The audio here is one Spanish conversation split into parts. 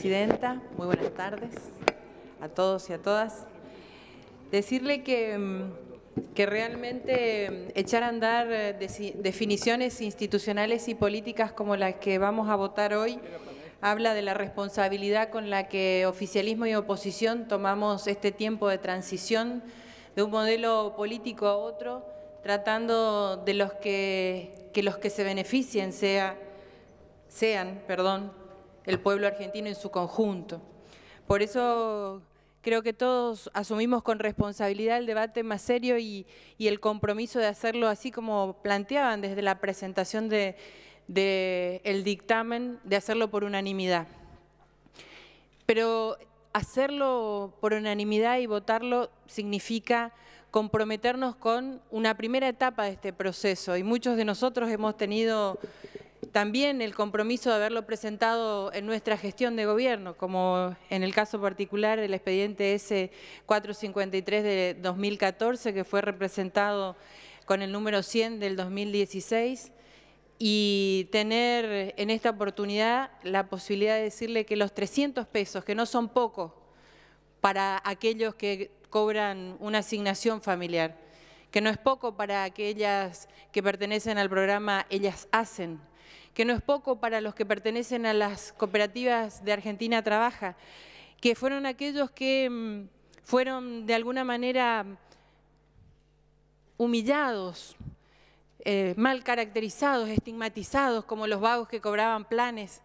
Presidenta, muy buenas tardes a todos y a todas. Decirle que, mm, que realmente mm, echar a andar eh, definiciones institucionales y políticas como las que vamos a votar hoy habla de la responsabilidad con la que oficialismo y oposición tomamos este tiempo de transición de un modelo político a otro, tratando de los que, los que se beneficien sea, sean perdón, el pueblo argentino en su conjunto. Por eso creo que todos asumimos con responsabilidad el debate más serio y, el compromiso de hacerlo así como planteaban desde la presentación del de, dictamen, de hacerlo por unanimidad. Pero hacerlo por unanimidad y votarlo significa comprometernos con una primera etapa de este proceso y muchos de nosotros hemos tenido también el compromiso de haberlo presentado en nuestra gestión de gobierno, como en el caso particular el expediente S453 de 2014, que fue representado con el número 100 del 2016, y tener en esta oportunidad la posibilidad de decirle que los 300 pesos, que no son pocos para aquellos que cobran una asignación familiar, que no es poco para aquellas que pertenecen al programa Ellas Hacen, que no es poco para los que pertenecen a las cooperativas de Argentina Trabaja, que fueron aquellos que mm, fueron de alguna manera mm, humillados, eh, mal caracterizados, estigmatizados, como los vagos que cobraban planes,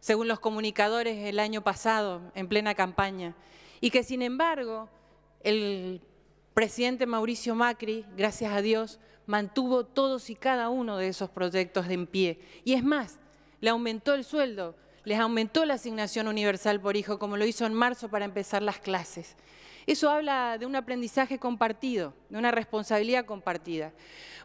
según los comunicadores el año pasado, en plena campaña. Y que sin embargo, el presidente Mauricio Macri, gracias a Dios, mantuvo todos y cada uno de esos proyectos en pie. Y es más, le aumentó el sueldo, les aumentó la asignación universal por hijo, como lo hizo en marzo para empezar las clases. Eso habla de un aprendizaje compartido, de una responsabilidad compartida.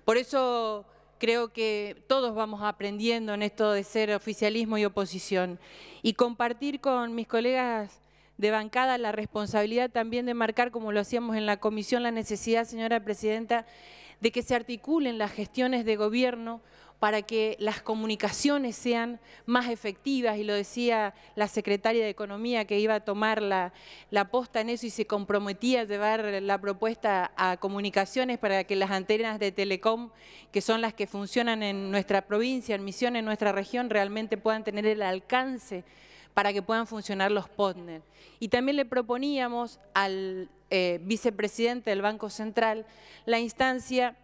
Por eso creo que todos vamos aprendiendo en esto de ser oficialismo y oposición. Y compartir con mis colegas de bancada la responsabilidad también de marcar, como lo hacíamos en la comisión, la necesidad, señora Presidenta, de que se articulen las gestiones de gobierno para que las comunicaciones sean más efectivas, y lo decía la secretaria de Economía que iba a tomar la, la posta en eso y se comprometía a llevar la propuesta a comunicaciones para que las antenas de Telecom, que son las que funcionan en nuestra provincia, en Misiones, en nuestra región, realmente puedan tener el alcance para que puedan funcionar los POTNER. Y también le proponíamos al eh, vicepresidente del Banco Central la instancia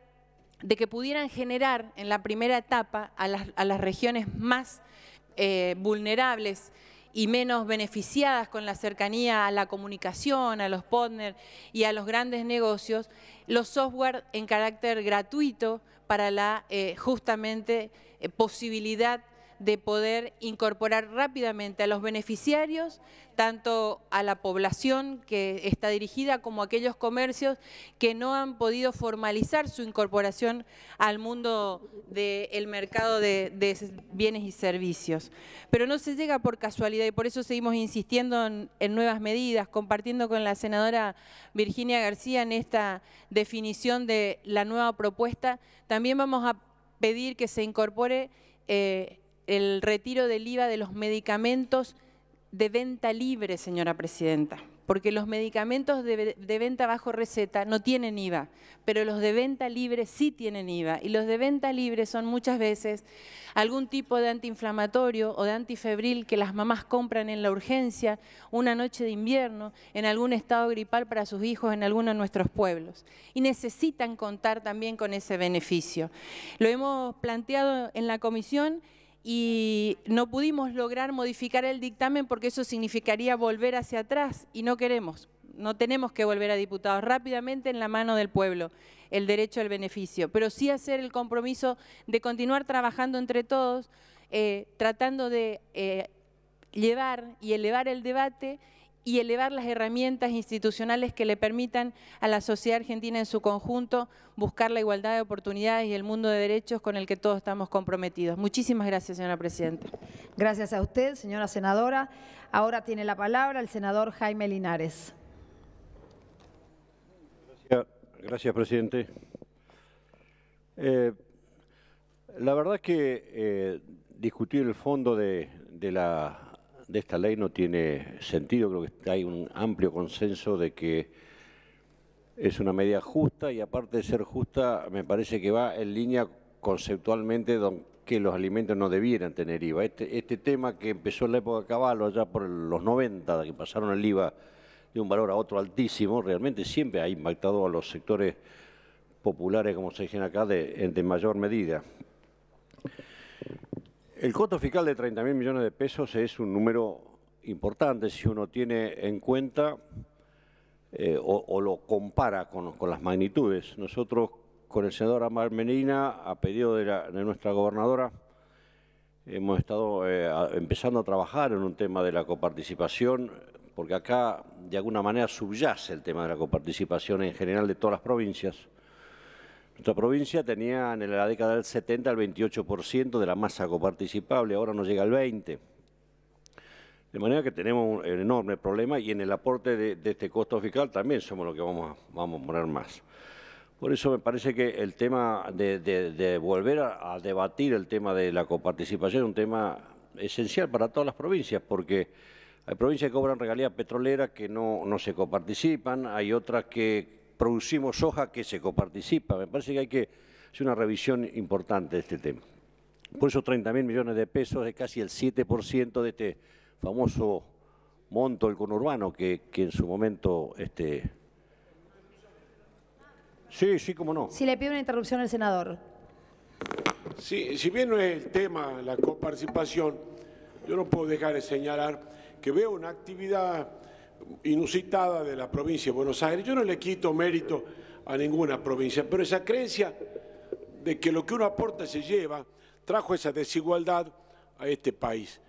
de que pudieran generar en la primera etapa a las, regiones más eh, vulnerables y menos beneficiadas con la cercanía a la comunicación, a los partners e y a los grandes negocios, los software en carácter gratuito para la eh, justamente posibilidad de poder incorporar rápidamente a los beneficiarios, tanto a la población que está dirigida como a aquellos comercios que no han podido formalizar su incorporación al mundo del mercado de, bienes y servicios. Pero no se llega por casualidad y por eso seguimos insistiendo en, nuevas medidas, compartiendo con la senadora Virginia García en esta definición de la nueva propuesta. También vamos a pedir que se incorpore eh, el retiro del IVA de los medicamentos de venta libre, señora Presidenta, porque los medicamentos de, venta bajo receta no tienen IVA, pero los de venta libre sí tienen IVA, y los de venta libre son muchas veces algún tipo de antiinflamatorio o de antifebril que las mamás compran en la urgencia, una noche de invierno, en algún estado gripal para sus hijos en alguno de nuestros pueblos, y necesitan contar también con ese beneficio. Lo hemos planteado en la comisión y no pudimos lograr modificar el dictamen porque eso significaría volver hacia atrás y no queremos, no tenemos que volver a diputados, rápidamente en la mano del pueblo el derecho al beneficio, pero sí hacer el compromiso de continuar trabajando entre todos, eh, tratando de eh, llevar y elevar el debate y elevar las herramientas institucionales que le permitan a la sociedad argentina en su conjunto buscar la igualdad de oportunidades y el mundo de derechos con el que todos estamos comprometidos. Muchísimas gracias, señora Presidenta. Gracias a usted, señora senadora. Ahora tiene la palabra el senador Jaime Linares. Gracias, Presidente. Eh, la verdad que eh, discutir el fondo de la de esta ley no tiene sentido. Creo que hay un amplio consenso de que es una medida justa y aparte de ser justa, me parece que va en línea conceptualmente don, que los alimentos no debieran tener IVA. Este, este, tema que empezó en la época de Caballo, allá por los 90, que pasaron el IVA de un valor a otro altísimo, realmente siempre ha impactado a los sectores populares, como se dicen acá, de, de mayor medida. El costo fiscal de 30 mil millones de pesos es un número importante si uno tiene en cuenta eh, o, lo compara con, las magnitudes. Nosotros, con el senador Amar Menina, a pedido de, nuestra gobernadora, hemos estado eh, empezando a trabajar en un tema de la coparticipación, porque acá de alguna manera subyace el tema de la coparticipación en general de todas las provincias. Nuestra provincia tenía en la década del 70 el 28% de la masa coparticipable, ahora no llega al 20%. De manera que tenemos un enorme problema y en el aporte de, este costo fiscal también somos los que vamos a, vamos poner más. Por eso me parece que el tema de, volver a, debatir el tema de la coparticipación es un tema esencial para todas las provincias, porque hay provincias que cobran regalías petroleras que no se coparticipan, hay otras que producimos soja que se coparticipa. Me parece que hay que hacer una revisión importante de este tema. Por eso 30 mil millones de pesos es casi el 7% de este famoso monto del conurbano que, que en su momento... Este... Sí, sí, cómo no. Si le pido una interrupción al senador. Sí, si bien no es el tema la coparticipación, yo no puedo dejar de señalar que veo una actividad inusitada de la provincia de Buenos Aires. Yo no le quito mérito a ninguna provincia, pero esa creencia de que lo que uno aporta se lleva trajo esa desigualdad a este país.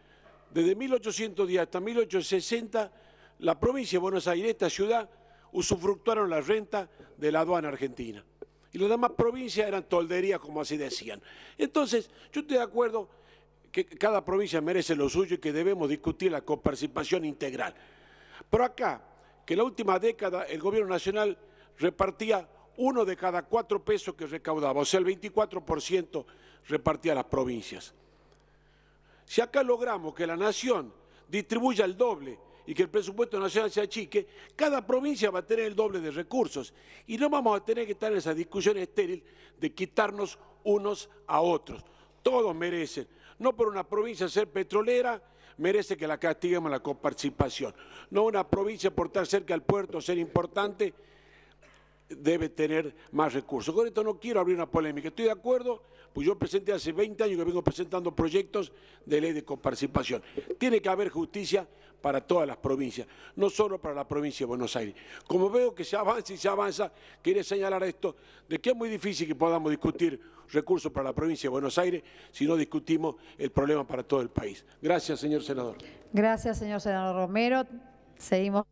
Desde 1810 hasta 1860, la provincia de Buenos Aires, esta ciudad, usufructuaron la renta de la aduana argentina. Y las demás provincias eran tolderías, como así decían. Entonces, yo estoy de acuerdo que cada provincia merece lo suyo y que debemos discutir la coparticipación integral. Pero acá, que en la última década el gobierno nacional repartía uno de cada cuatro pesos que recaudaba, o sea, el 24% repartía a las provincias. Si acá logramos que la nación distribuya el doble y que el presupuesto nacional se achique, cada provincia va a tener el doble de recursos y no vamos a tener que estar en esa discusión estéril de quitarnos unos a otros. Todos merecen, no por una provincia ser petrolera, merece que la castiguemos la coparticipación. No una provincia por estar cerca del puerto, ser importante, debe tener más recursos. Con esto no quiero abrir una polémica. Estoy de acuerdo, pues yo presenté hace 20 años que vengo presentando proyectos de ley de coparticipación. Tiene que haber justicia para todas las provincias, no solo para la provincia de Buenos Aires. Como veo que se avanza y se avanza, quería señalar esto, de que es muy difícil que podamos discutir recursos para la provincia de Buenos Aires si no discutimos el problema para todo el país. Gracias, señor senador. Gracias, señor senador Romero. Seguimos.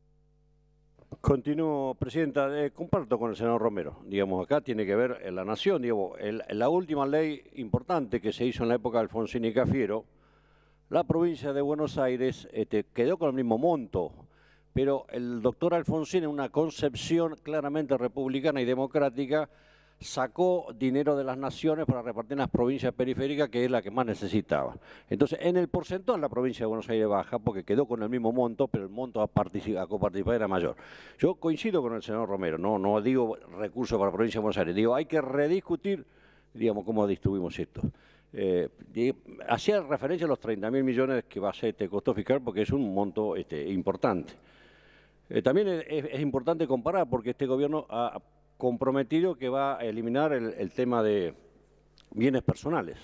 Continúo, Presidenta. Eh, comparto con el senador Romero. Digamos, acá tiene que ver la nación. la última ley importante que se hizo en la época de Alfonsín y Cafiero, la provincia de Buenos Aires este, quedó con el mismo monto, pero el doctor Alfonsín, en una concepción claramente republicana y democrática, sacó dinero de las naciones para repartir en las provincias periféricas, que es la que más necesitaba. Entonces, en el porcentual la provincia de Buenos Aires baja, porque quedó con el mismo monto, pero el monto a, coparticipar era mayor. Yo coincido con el señor Romero, no, no digo recursos para la provincia de Buenos Aires, digo, hay que rediscutir, digamos, cómo distribuimos esto. Eh, hacía referencia a los 30 mil millones que va a ser este costo fiscal, porque es un monto este, importante. Eh, también es, es, importante comparar porque este gobierno ha comprometido que va a eliminar el, tema de bienes personales.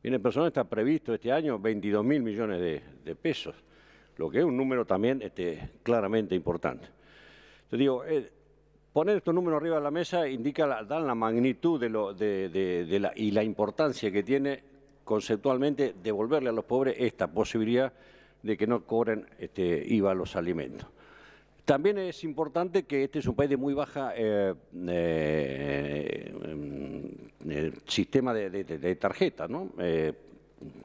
Bienes personales está previsto este año 22 mil millones de, pesos, lo que es un número también este, claramente importante. Te digo, eh, poner estos números arriba de la mesa indica la, dan la magnitud de de, la, y la importancia que tiene conceptualmente devolverle a los pobres esta posibilidad de que no cobren este, IVA los alimentos. También es importante que este es un país de muy baja eh, eh, mm, eh, sistema de, tarjeta, tarjetas, ¿no?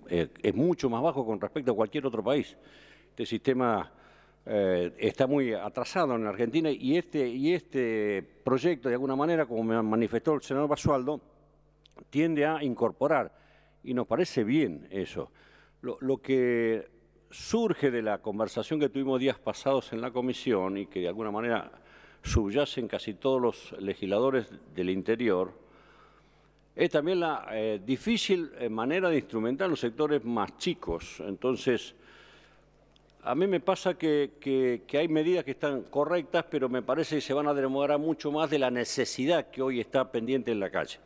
es mucho más bajo con respecto a cualquier otro país. Este sistema está muy atrasado en Argentina y este, y este proyecto, de alguna manera, como me manifestó el senador Basualdo, tiende a incorporar, y nos parece bien eso. lo que surge de la conversación que tuvimos días pasados en la comisión y que de alguna manera subyacen casi todos los legisladores del interior, es también la eh, difícil eh, manera de instrumentar los sectores más chicos. Entonces, a mí me pasa que, que, hay medidas que están correctas, pero me parece que se van a demorar mucho más de la necesidad que hoy está pendiente en la calle.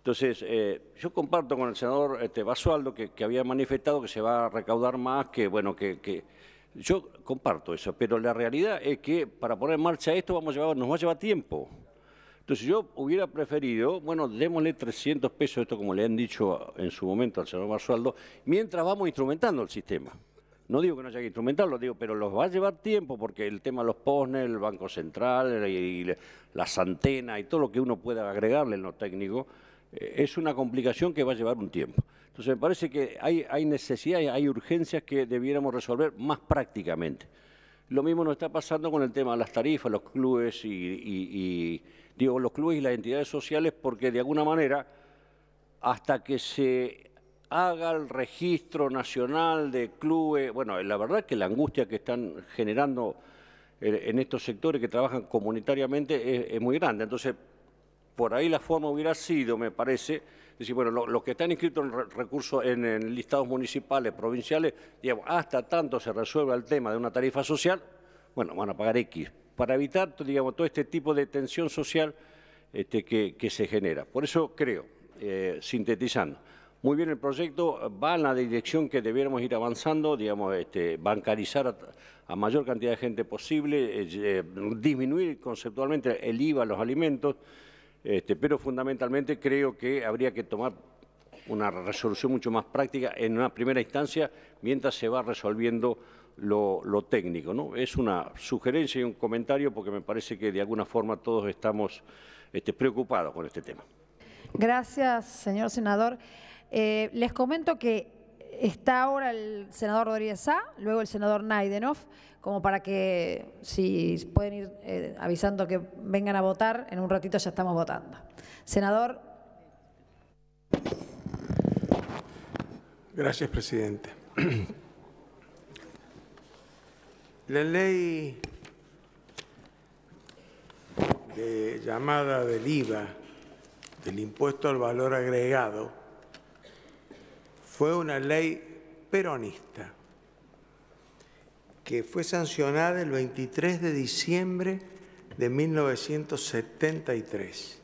Entonces, eh, yo comparto con el senador este, Basualdo que, había manifestado que se va a recaudar más, que bueno, que, yo comparto eso, pero la realidad es que para poner en marcha esto vamos llevar, nos va a llevar tiempo. Entonces yo hubiera preferido, bueno, démosle 300 pesos, esto como le han dicho en su momento al senador Basualdo, mientras vamos instrumentando el sistema. No digo que no haya que instrumentarlo, digo, pero los va a llevar tiempo porque el tema de los posnes, el Banco Central y las antenas y todo lo que uno pueda agregarle en lo técnico, es una complicación que va a llevar un tiempo. Entonces me parece que hay, necesidades, hay urgencias que debiéramos resolver más prácticamente. Lo mismo nos está pasando con el tema de las tarifas, los clubes y, digo, los clubes y las entidades sociales, porque de alguna manera, hasta que se haga el registro nacional de clubes, bueno, la verdad que la angustia que están generando eh, en estos sectores que trabajan comunitariamente es, es muy grande. Entonces, por ahí la forma hubiera sido, me parece, decir, bueno, los que están inscritos en recursos en, listados municipales, provinciales, digamos, hasta tanto se resuelva el tema de una tarifa social, bueno, van a pagar X, para evitar, digamos, todo este tipo de tensión social este, que, se genera. Por eso creo, eh, sintetizando, muy bien el proyecto, va en la dirección que debiéramos ir avanzando, digamos, este, bancarizar a, mayor cantidad de gente posible, eh, eh, disminuir conceptualmente el IVA a los alimentos, este, pero fundamentalmente creo que habría que tomar una resolución mucho más práctica en una primera instancia mientras se va resolviendo lo, técnico. Es una sugerencia y un comentario porque me parece que de alguna forma todos estamos este, preocupados con este tema. Gracias, señor senador. Eh, les comento que está ahora el senador Rodríguez A, luego el senador Naidenov como para que si pueden ir eh, avisando que vengan a votar, en un ratito ya estamos votando. Senador. Gracias, presidente. La ley de llamada del IVA, del impuesto al valor agregado, fue una ley peronista que fue sancionada el 23 de diciembre de 1973,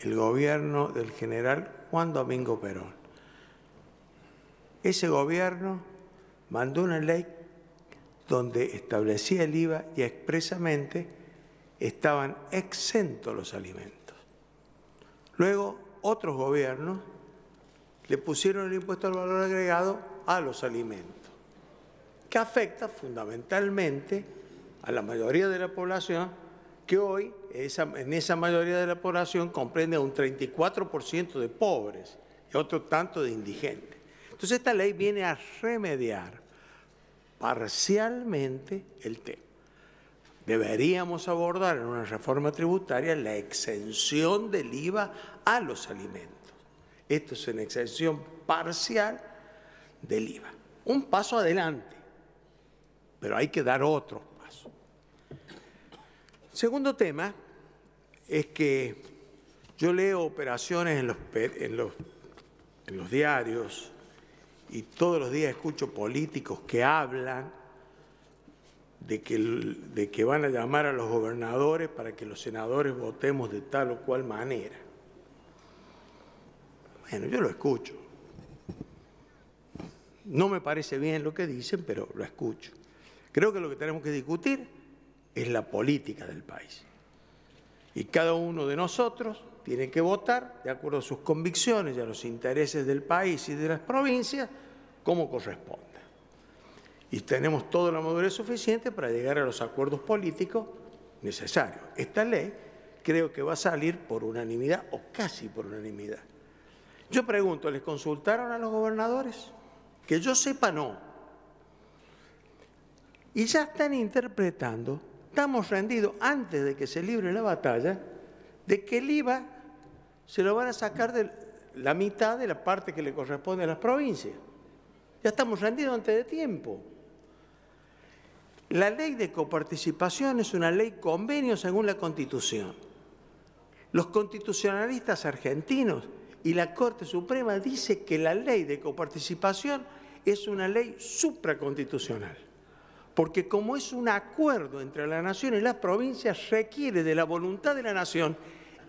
el gobierno del general Juan Domingo Perón. Ese gobierno mandó una ley donde establecía el IVA y expresamente estaban exentos los alimentos. Luego otros gobiernos le pusieron el impuesto al valor agregado a los alimentos que afecta fundamentalmente a la mayoría de la población, que hoy en esa mayoría de la población comprende un 34% de pobres y otro tanto de indigentes. Entonces esta ley viene a remediar parcialmente el tema. Deberíamos abordar en una reforma tributaria la exención del IVA a los alimentos. Esto es una exención parcial del IVA. Un paso adelante pero hay que dar otros pasos. Segundo tema es que yo leo operaciones en los, los, en los diarios y todos los días escucho políticos que hablan de que, de que, van a llamar a los gobernadores para que los senadores votemos de tal o cual manera. Bueno, yo lo escucho. No me parece bien lo que dicen, pero lo escucho. Creo que lo que tenemos que discutir es la política del país. Y cada uno de nosotros tiene que votar de acuerdo a sus convicciones y a los intereses del país y de las provincias como corresponda. Y tenemos toda la madurez suficiente para llegar a los acuerdos políticos necesarios. Esta ley creo que va a salir por unanimidad o casi por unanimidad. Yo pregunto, ¿les consultaron a los gobernadores? Que yo sepa no y ya están interpretando, estamos rendidos antes de que se libre la batalla, de que el IVA se lo van a sacar de la mitad de la parte que le corresponde a las provincias. Ya estamos rendidos antes de tiempo. La ley de coparticipación es una ley convenio según la Constitución. Los constitucionalistas argentinos y la Corte Suprema dice que la ley de coparticipación es una ley supraconstitucional porque como es un acuerdo entre la nación y las provincias, requiere de la voluntad de la nación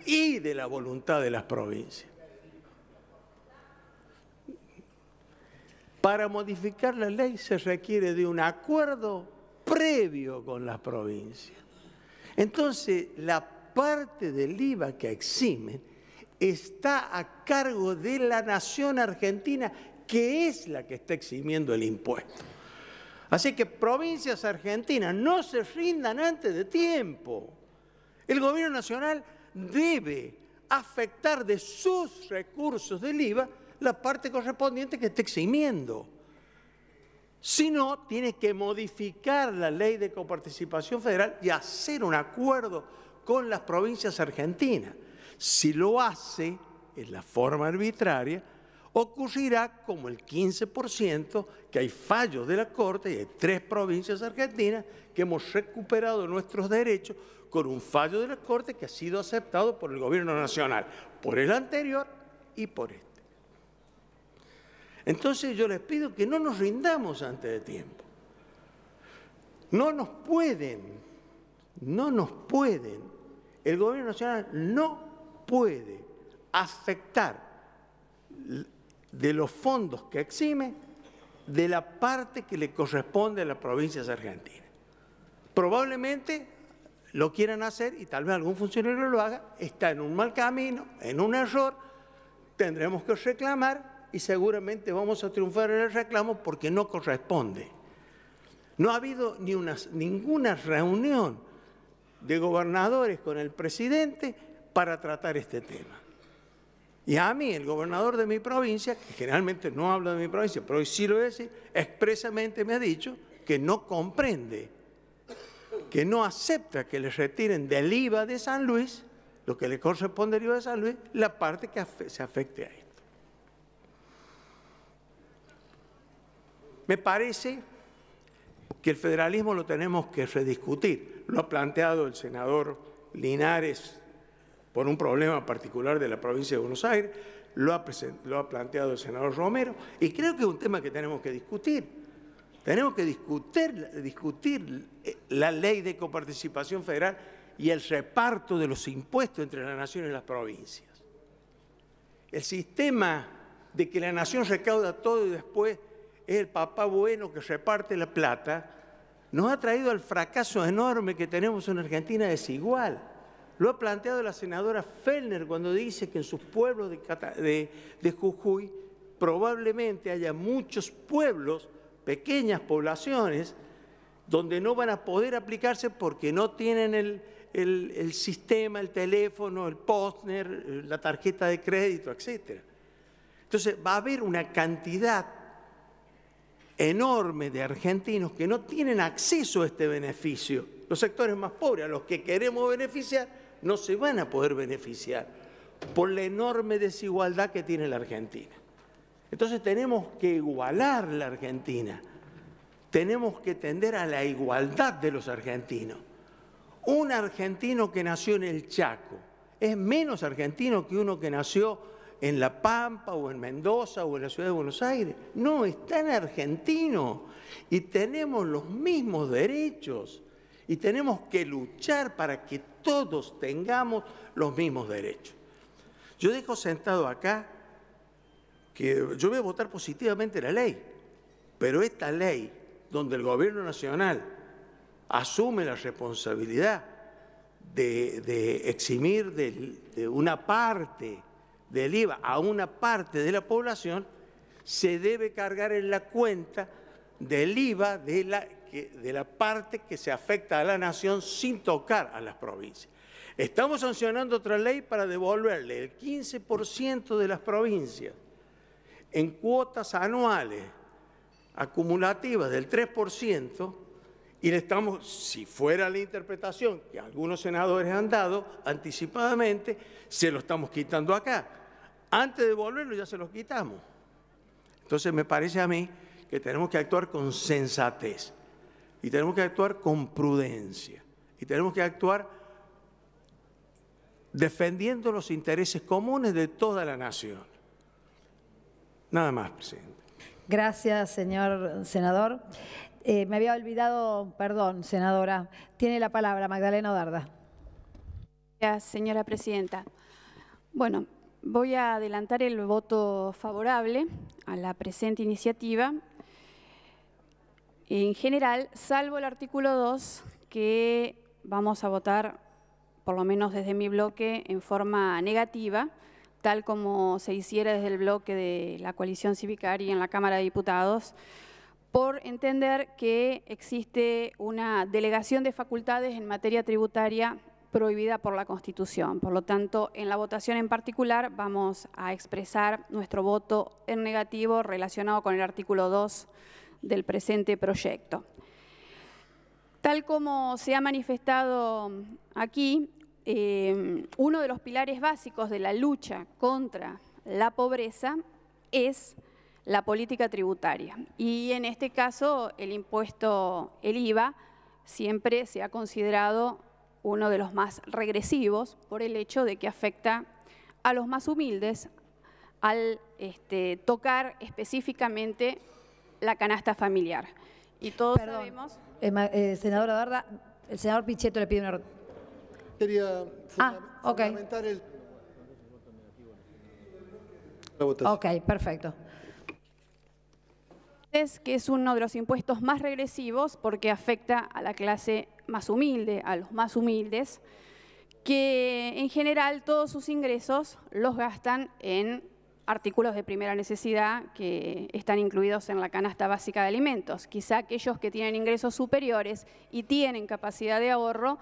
y de la voluntad de las provincias. Para modificar la ley se requiere de un acuerdo previo con las provincias. Entonces, la parte del IVA que eximen está a cargo de la nación argentina, que es la que está eximiendo el impuesto. Así que provincias argentinas no se rindan antes de tiempo. El gobierno nacional debe afectar de sus recursos del IVA la parte correspondiente que esté eximiendo. Si no, tiene que modificar la ley de coparticipación federal y hacer un acuerdo con las provincias argentinas. Si lo hace en la forma arbitraria, ocurrirá como el 15%, que hay fallos de la Corte y hay tres provincias argentinas que hemos recuperado nuestros derechos con un fallo de la Corte que ha sido aceptado por el Gobierno Nacional, por el anterior y por este. Entonces yo les pido que no nos rindamos antes de tiempo. No nos pueden, no nos pueden, el Gobierno Nacional no puede afectar de los fondos que exime de la parte que le corresponde a las provincias argentinas. Probablemente lo quieran hacer y tal vez algún funcionario lo haga, está en un mal camino, en un error, tendremos que reclamar y seguramente vamos a triunfar en el reclamo porque no corresponde. No ha habido ni ninguna reunión de gobernadores con el presidente para tratar este tema. Y a mí, el gobernador de mi provincia, que generalmente no habla de mi provincia, pero hoy sí lo voy a decir, expresamente me ha dicho que no comprende, que no acepta que le retiren del IVA de San Luis, lo que le corresponde al IVA de San Luis, la parte que se afecte a esto. Me parece que el federalismo lo tenemos que rediscutir. Lo ha planteado el senador Linares por un problema particular de la provincia de Buenos Aires, lo ha, planteado el senador Romero, y creo que es un tema que tenemos que discutir. Tenemos que discutir, discutir eh, la ley de coparticipación federal y el reparto de los impuestos entre la nación y las provincias. El sistema de que la nación recauda todo y después es el papá bueno que reparte la plata, nos ha traído al fracaso enorme que tenemos en Argentina desigual. Lo ha planteado la senadora Fellner cuando dice que en sus pueblos de, Jujuy probablemente haya muchos pueblos, pequeñas poblaciones, donde no van a poder aplicarse porque no tienen el, el, sistema, el teléfono, el Postner, la tarjeta de crédito, etc. Entonces va a haber una cantidad enorme de argentinos que no tienen acceso a este beneficio. Los sectores más pobres, a los que queremos beneficiar, no se van a poder beneficiar por la enorme desigualdad que tiene la Argentina. Entonces tenemos que igualar la Argentina, tenemos que tender a la igualdad de los argentinos. Un argentino que nació en el Chaco es menos argentino que uno que nació en La Pampa o en Mendoza o en la ciudad de Buenos Aires. No, es tan argentino y tenemos los mismos derechos y tenemos que luchar para que todos tengamos los mismos derechos. Yo dejo sentado acá que yo voy a votar positivamente la ley, pero esta ley donde el gobierno nacional asume la responsabilidad de, eximir de una parte del IVA a una parte de la población, se debe cargar en la cuenta del IVA de la de la parte que se afecta a la nación sin tocar a las provincias. Estamos sancionando otra ley para devolverle el 15% de las provincias en cuotas anuales acumulativas del 3% y le estamos, si fuera la interpretación que algunos senadores han dado anticipadamente, se lo estamos quitando acá. Antes de devolverlo ya se los quitamos. Entonces me parece a mí que tenemos que actuar con sensatez. Y tenemos que actuar con prudencia. Y tenemos que actuar defendiendo los intereses comunes de toda la nación. Nada más, presidente. Gracias, señor senador. Eh, me había olvidado, perdón, senadora. Tiene la palabra Magdalena Darda. Gracias, señora presidenta. Bueno, voy a adelantar el voto favorable a la presente iniciativa en general, salvo el artículo 2, que vamos a votar, por lo menos desde mi bloque, en forma negativa, tal como se hiciera desde el bloque de la coalición y en la Cámara de Diputados, por entender que existe una delegación de facultades en materia tributaria prohibida por la Constitución. Por lo tanto, en la votación en particular vamos a expresar nuestro voto en negativo relacionado con el artículo 2 del presente proyecto. Tal como se ha manifestado aquí, eh, uno de los pilares básicos de la lucha contra la pobreza es la política tributaria. Y en este caso, el impuesto, el IVA, siempre se ha considerado uno de los más regresivos por el hecho de que afecta a los más humildes al este, tocar específicamente la canasta familiar. Y todos sabemos... Eh, eh, senadora Darda, el senador Pichetto le pide una... Quería ah, el... Ok, perfecto que es uno de los impuestos más regresivos porque afecta a la clase más humilde, a los más humildes, que en general todos sus ingresos los gastan en artículos de primera necesidad que están incluidos en la canasta básica de alimentos. Quizá aquellos que tienen ingresos superiores y tienen capacidad de ahorro,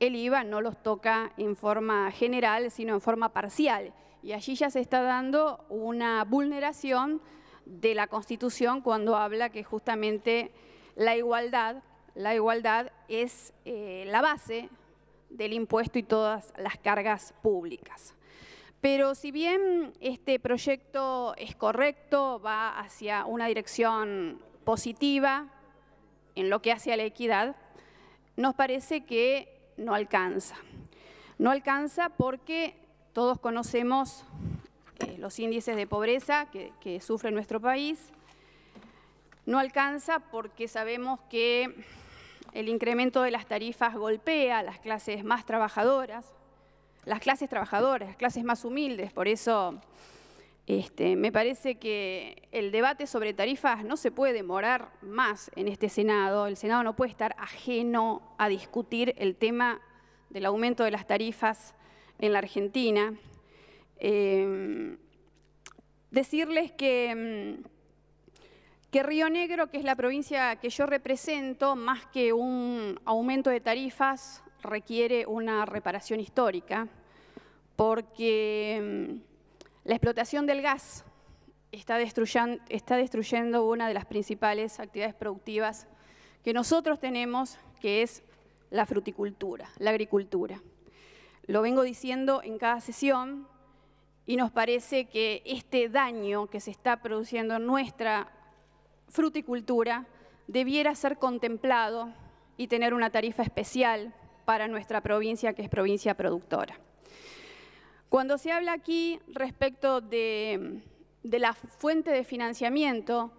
el IVA no los toca en forma general, sino en forma parcial. Y allí ya se está dando una vulneración de la Constitución cuando habla que justamente la igualdad, la igualdad es eh, la base del impuesto y todas las cargas públicas. Pero si bien este proyecto es correcto, va hacia una dirección positiva en lo que hace a la equidad, nos parece que no alcanza. No alcanza porque todos conocemos eh, los índices de pobreza que sufre nuestro país. No alcanza porque sabemos que el incremento de las tarifas golpea a las clases más trabajadoras las clases trabajadoras, las clases más humildes. Por eso este, me parece que el debate sobre tarifas no se puede demorar más en este Senado. El Senado no puede estar ajeno a discutir el tema del aumento de las tarifas en la Argentina. Eh, decirles que, mm, que Río Negro, que es la provincia que yo represento, más que un aumento de tarifas, requiere una reparación histórica porque mm, la explotación del gas está destruyendo, una de las principales actividades productivas que nosotros tenemos, que es la fruticultura, la agricultura. Lo vengo diciendo en cada sesión y nos parece que este daño que se está produciendo en nuestra fruticultura debiera ser contemplado y tener una tarifa especial para nuestra provincia, que es provincia productora. Cuando se habla aquí respecto de, la fuente de financiamiento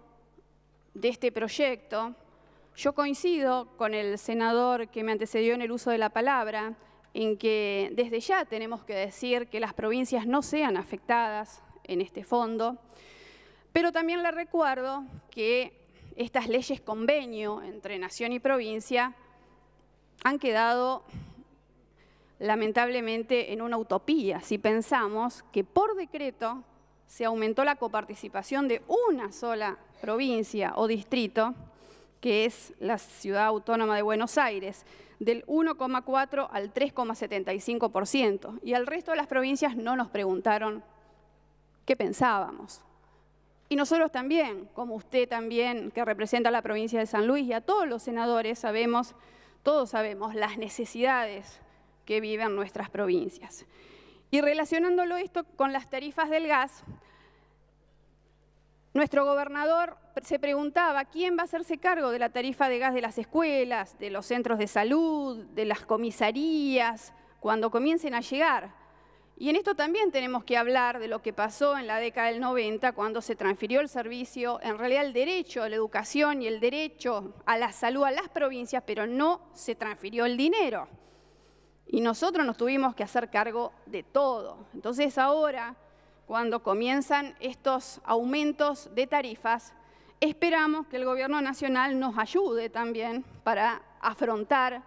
de este proyecto, yo coincido con el senador que me antecedió en el uso de la palabra, en que desde ya tenemos que decir que las provincias no sean afectadas en este fondo, pero también le recuerdo que estas leyes convenio entre nación y provincia han quedado lamentablemente en una utopía, si pensamos que por decreto se aumentó la coparticipación de una sola provincia o distrito, que es la ciudad autónoma de Buenos Aires, del 1,4 al 3,75%. Y al resto de las provincias no nos preguntaron qué pensábamos. Y nosotros también, como usted también, que representa a la provincia de San Luis y a todos los senadores, sabemos, todos sabemos las necesidades que viven nuestras provincias. Y relacionándolo esto con las tarifas del gas, nuestro gobernador se preguntaba quién va a hacerse cargo de la tarifa de gas de las escuelas, de los centros de salud, de las comisarías, cuando comiencen a llegar. Y en esto también tenemos que hablar de lo que pasó en la década del 90 cuando se transfirió el servicio, en realidad el derecho a la educación y el derecho a la salud a las provincias, pero no se transfirió el dinero. Y nosotros nos tuvimos que hacer cargo de todo. Entonces ahora, cuando comienzan estos aumentos de tarifas, esperamos que el Gobierno Nacional nos ayude también para afrontar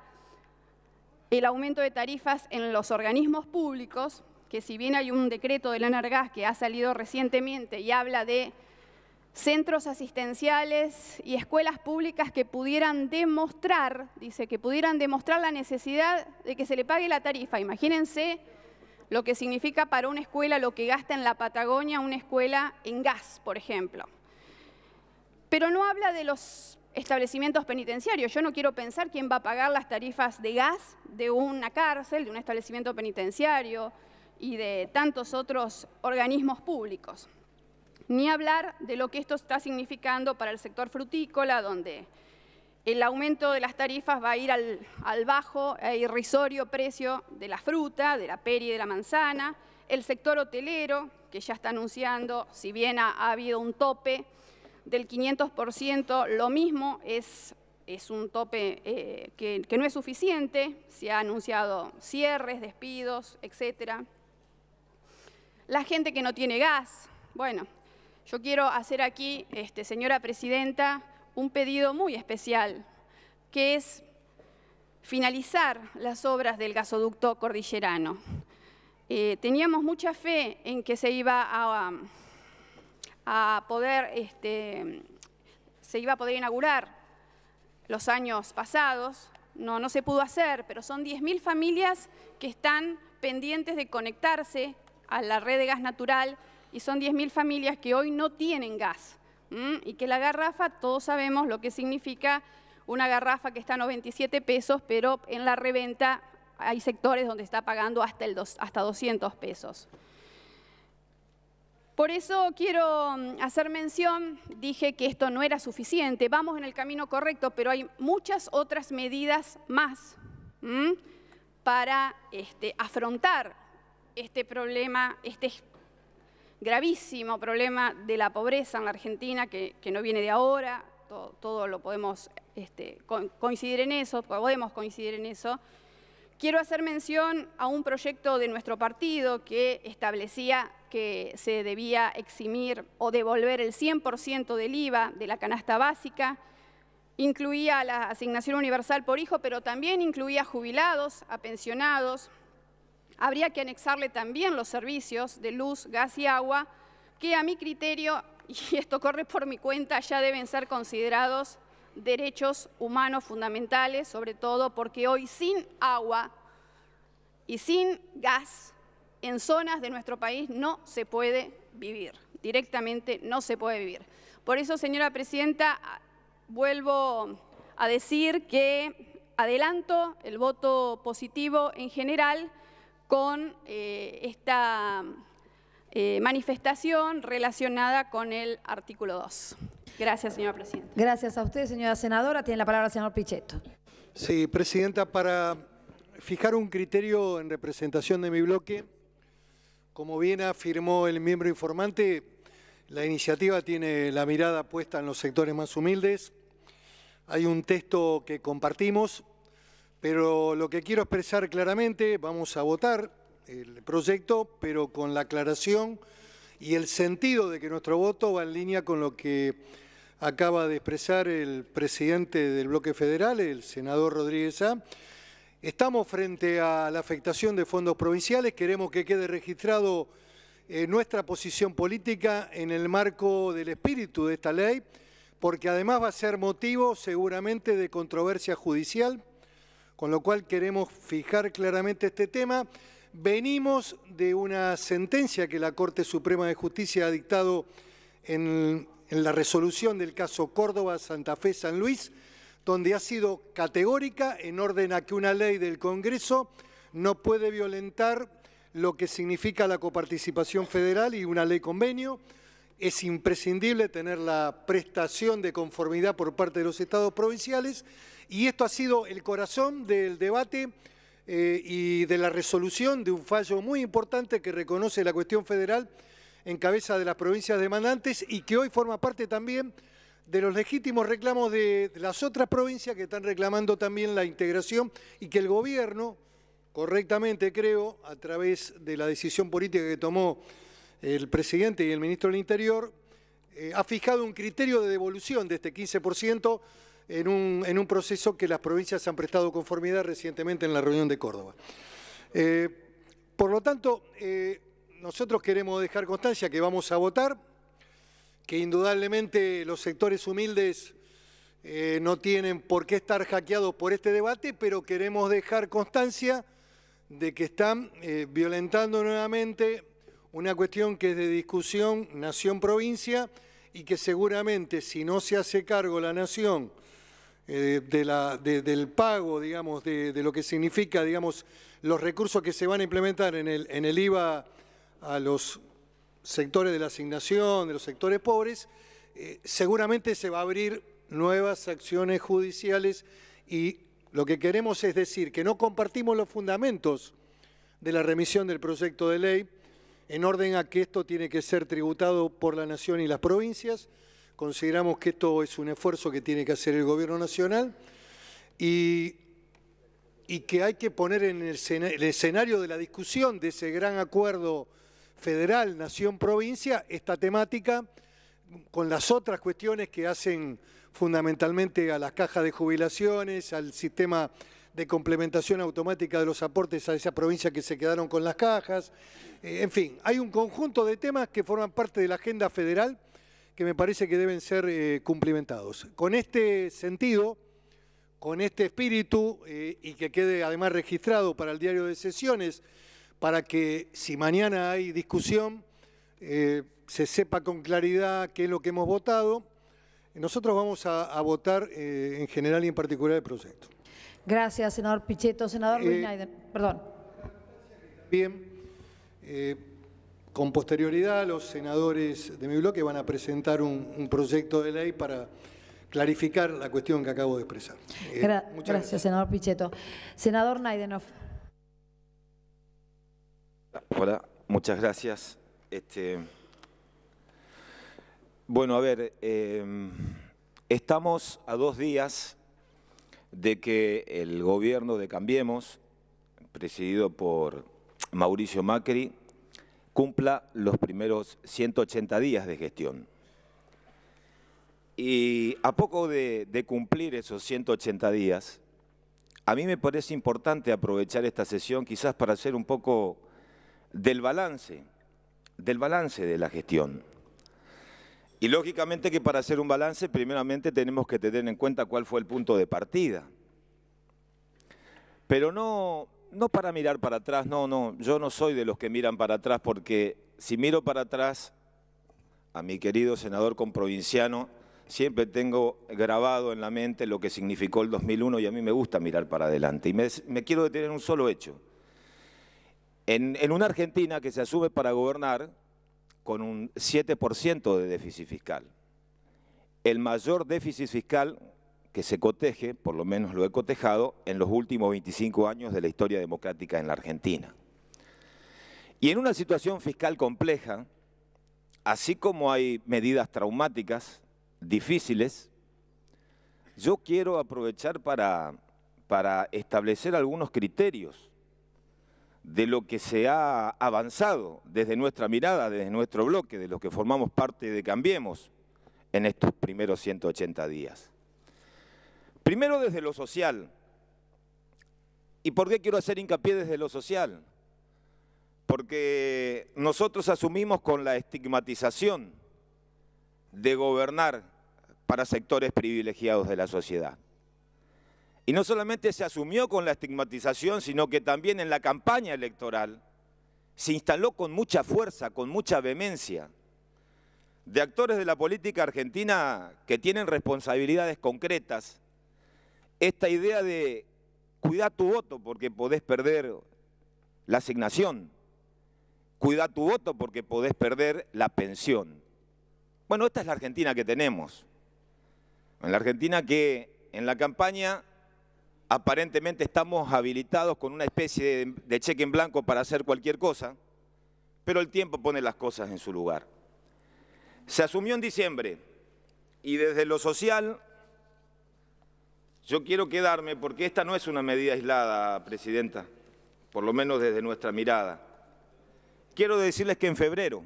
el aumento de tarifas en los organismos públicos, que si bien hay un decreto de la Nargas que ha salido recientemente y habla de centros asistenciales y escuelas públicas que pudieran demostrar, dice, que pudieran demostrar la necesidad de que se le pague la tarifa. Imagínense lo que significa para una escuela lo que gasta en la Patagonia una escuela en gas, por ejemplo. Pero no habla de los establecimientos penitenciarios. Yo no quiero pensar quién va a pagar las tarifas de gas de una cárcel, de un establecimiento penitenciario y de tantos otros organismos públicos. Ni hablar de lo que esto está significando para el sector frutícola, donde el aumento de las tarifas va a ir al, bajo e irrisorio precio de la fruta, de la peri y de la manzana. El sector hotelero, que ya está anunciando, si bien ha, habido un tope del 500%, lo mismo es, es un tope eh, que, que no es suficiente. Se ha anunciado cierres, despidos, etcétera. La gente que no tiene gas, bueno, yo quiero hacer aquí, este, señora presidenta, un pedido muy especial, que es finalizar las obras del gasoducto cordillerano. Eh, teníamos mucha fe en que se iba a, poder, este, se iba a poder inaugurar los años pasados. No, no se pudo hacer, pero son 10.000 familias que están pendientes de conectarse a la red de gas natural y son 10.000 familias que hoy no tienen gas. Y que la garrafa, todos sabemos lo que significa una garrafa que está a 97 pesos, pero en la reventa hay sectores donde está pagando hasta, hasta 200 pesos. Por eso quiero mm, hacer mención, dije que esto no era suficiente, vamos en el camino correcto, pero hay muchas otras medidas más para este, afrontar este problema, este gravísimo problema de la pobreza en la Argentina, que, no viene de ahora, todo, lo podemos este, coincidir en eso, podemos coincidir en eso. Quiero hacer mención a un proyecto de nuestro partido que establecía que se debía eximir o devolver el 100% del IVA de la canasta básica, incluía la asignación universal por hijo, pero también incluía jubilados, a pensionados, habría que anexarle también los servicios de luz, gas y agua, que a mi criterio, y esto corre por mi cuenta, ya deben ser considerados derechos humanos fundamentales, sobre todo porque hoy sin agua y sin gas en zonas de nuestro país no se puede vivir, directamente no se puede vivir. Por eso, señora Presidenta, vuelvo a decir que adelanto el voto positivo en general con eh, esta eh, manifestación relacionada con el artículo 2. Gracias, señora presidenta. Gracias a usted, señora senadora. Tiene la palabra el señor Pichetto. Sí, presidenta, para fijar un criterio en representación de mi bloque, como bien afirmó el miembro informante, la iniciativa tiene la mirada puesta en los sectores más humildes. Hay un texto que compartimos, pero lo que quiero expresar claramente, vamos a votar el proyecto, pero con la aclaración y el sentido de que nuestro voto va en línea con lo que acaba de expresar el presidente del bloque federal, el senador Rodríguez A. Estamos frente a la afectación de fondos provinciales, queremos que quede registrado eh, nuestra posición política en el marco del espíritu de esta ley, porque además va a ser motivo seguramente de controversia judicial con lo cual queremos fijar claramente este tema. Venimos de una sentencia que la Corte Suprema de Justicia ha dictado en, la resolución del caso Córdoba, Santa Fe, San Luis, donde ha sido categórica en orden a que una ley del Congreso no puede violentar lo que significa la coparticipación federal y una ley convenio. Es imprescindible tener la prestación de conformidad por parte de los estados provinciales y esto ha sido el corazón del debate eh, y de la resolución de un fallo muy importante que reconoce la cuestión federal en cabeza de las provincias demandantes y que hoy forma parte también de los legítimos reclamos de las otras provincias que están reclamando también la integración y que el gobierno, correctamente creo, a través de la decisión política que tomó el presidente y el ministro del Interior, eh, ha fijado un criterio de devolución de este 15% en un, proceso que las provincias han prestado conformidad recientemente en la reunión de Córdoba. Eh, por lo tanto, eh, nosotros queremos dejar constancia que vamos a votar, que indudablemente los sectores humildes eh, no tienen por qué estar hackeados por este debate, pero queremos dejar constancia de que están violentando nuevamente una cuestión que es de discusión nación-provincia y que seguramente si no se hace cargo la nación eh, de la, del pago, digamos, de, lo que significa, digamos, los recursos que se van a implementar en el, IVA a los sectores de la asignación, de los sectores pobres, eh, seguramente se va a abrir nuevas acciones judiciales y lo que queremos es decir que no compartimos los fundamentos de la remisión del proyecto de ley en orden a que esto tiene que ser tributado por la Nación y las provincias, Consideramos que esto es un esfuerzo que tiene que hacer el Gobierno Nacional y, que hay que poner en el, escenario de la discusión de ese gran acuerdo federal, nación, provincia, esta temática con las otras cuestiones que hacen fundamentalmente a las cajas de jubilaciones, al sistema de complementación automática de los aportes a esa provincia que se quedaron con las cajas. Eh, en fin, hay un conjunto de temas que forman parte de la agenda federal que me parece que deben ser eh, cumplimentados. Con este sentido, con este espíritu, eh, y que quede además registrado para el diario de sesiones, para que si mañana hay discusión, eh, se sepa con claridad qué es lo que hemos votado, nosotros vamos a, votar en general y en particular el proyecto. Gracias, senador Pichetto. Senador Luis perdón. Bien. Con posterioridad, los senadores de mi bloque van a presentar un, proyecto de ley para clarificar la cuestión que acabo de expresar. Eh, muchas gracias, senador Pichetto. Senador Naidenov. Hola, muchas gracias. Este, bueno, a ver, em, estamos a dos días de que el gobierno de Cambiemos, presidido por Mauricio Macri, cumpla los primeros 180 días de gestión. Y a poco de, cumplir esos 180 días, a mí me parece importante aprovechar esta sesión quizás para hacer un poco del balance, del balance de la gestión. Y lógicamente que para hacer un balance, primeramente tenemos que tener en cuenta cuál fue el punto de partida. Pero no, no para mirar para atrás, no, no, yo no soy de los que miran para atrás porque si miro para atrás a mi querido senador comprovinciano, siempre tengo grabado en la mente lo que significó el 2001 y a mí me gusta mirar para adelante. Y me, quiero detener en un solo hecho. En, en, una Argentina que se asume para gobernar con un 7% de déficit fiscal, el mayor déficit fiscal que se coteje, por lo menos lo he cotejado, en los últimos 25 años de la historia democrática en la Argentina. Y en una situación fiscal compleja, así como hay medidas traumáticas, difíciles, yo quiero aprovechar para, para establecer algunos criterios de lo que se ha avanzado desde nuestra mirada, desde nuestro bloque, de lo que formamos parte de Cambiemos en estos primeros 180 días. Primero desde lo social. ¿Y por qué quiero hacer hincapié desde lo social? Porque nosotros asumimos con la estigmatización de gobernar para sectores privilegiados de la sociedad. Y no solamente se asumió con la estigmatización, sino que también en la campaña electoral se instaló con mucha fuerza, con mucha vehemencia, de actores de la política argentina que tienen responsabilidades concretas esta idea de cuidar tu voto porque podés perder la asignación, cuida tu voto porque podés perder la pensión. Bueno, esta es la Argentina que tenemos. En la Argentina que en la campaña aparentemente estamos habilitados con una especie de cheque en blanco para hacer cualquier cosa, pero el tiempo pone las cosas en su lugar. Se asumió en diciembre y desde lo social yo quiero quedarme porque esta no es una medida aislada, Presidenta, por lo menos desde nuestra mirada. Quiero decirles que en febrero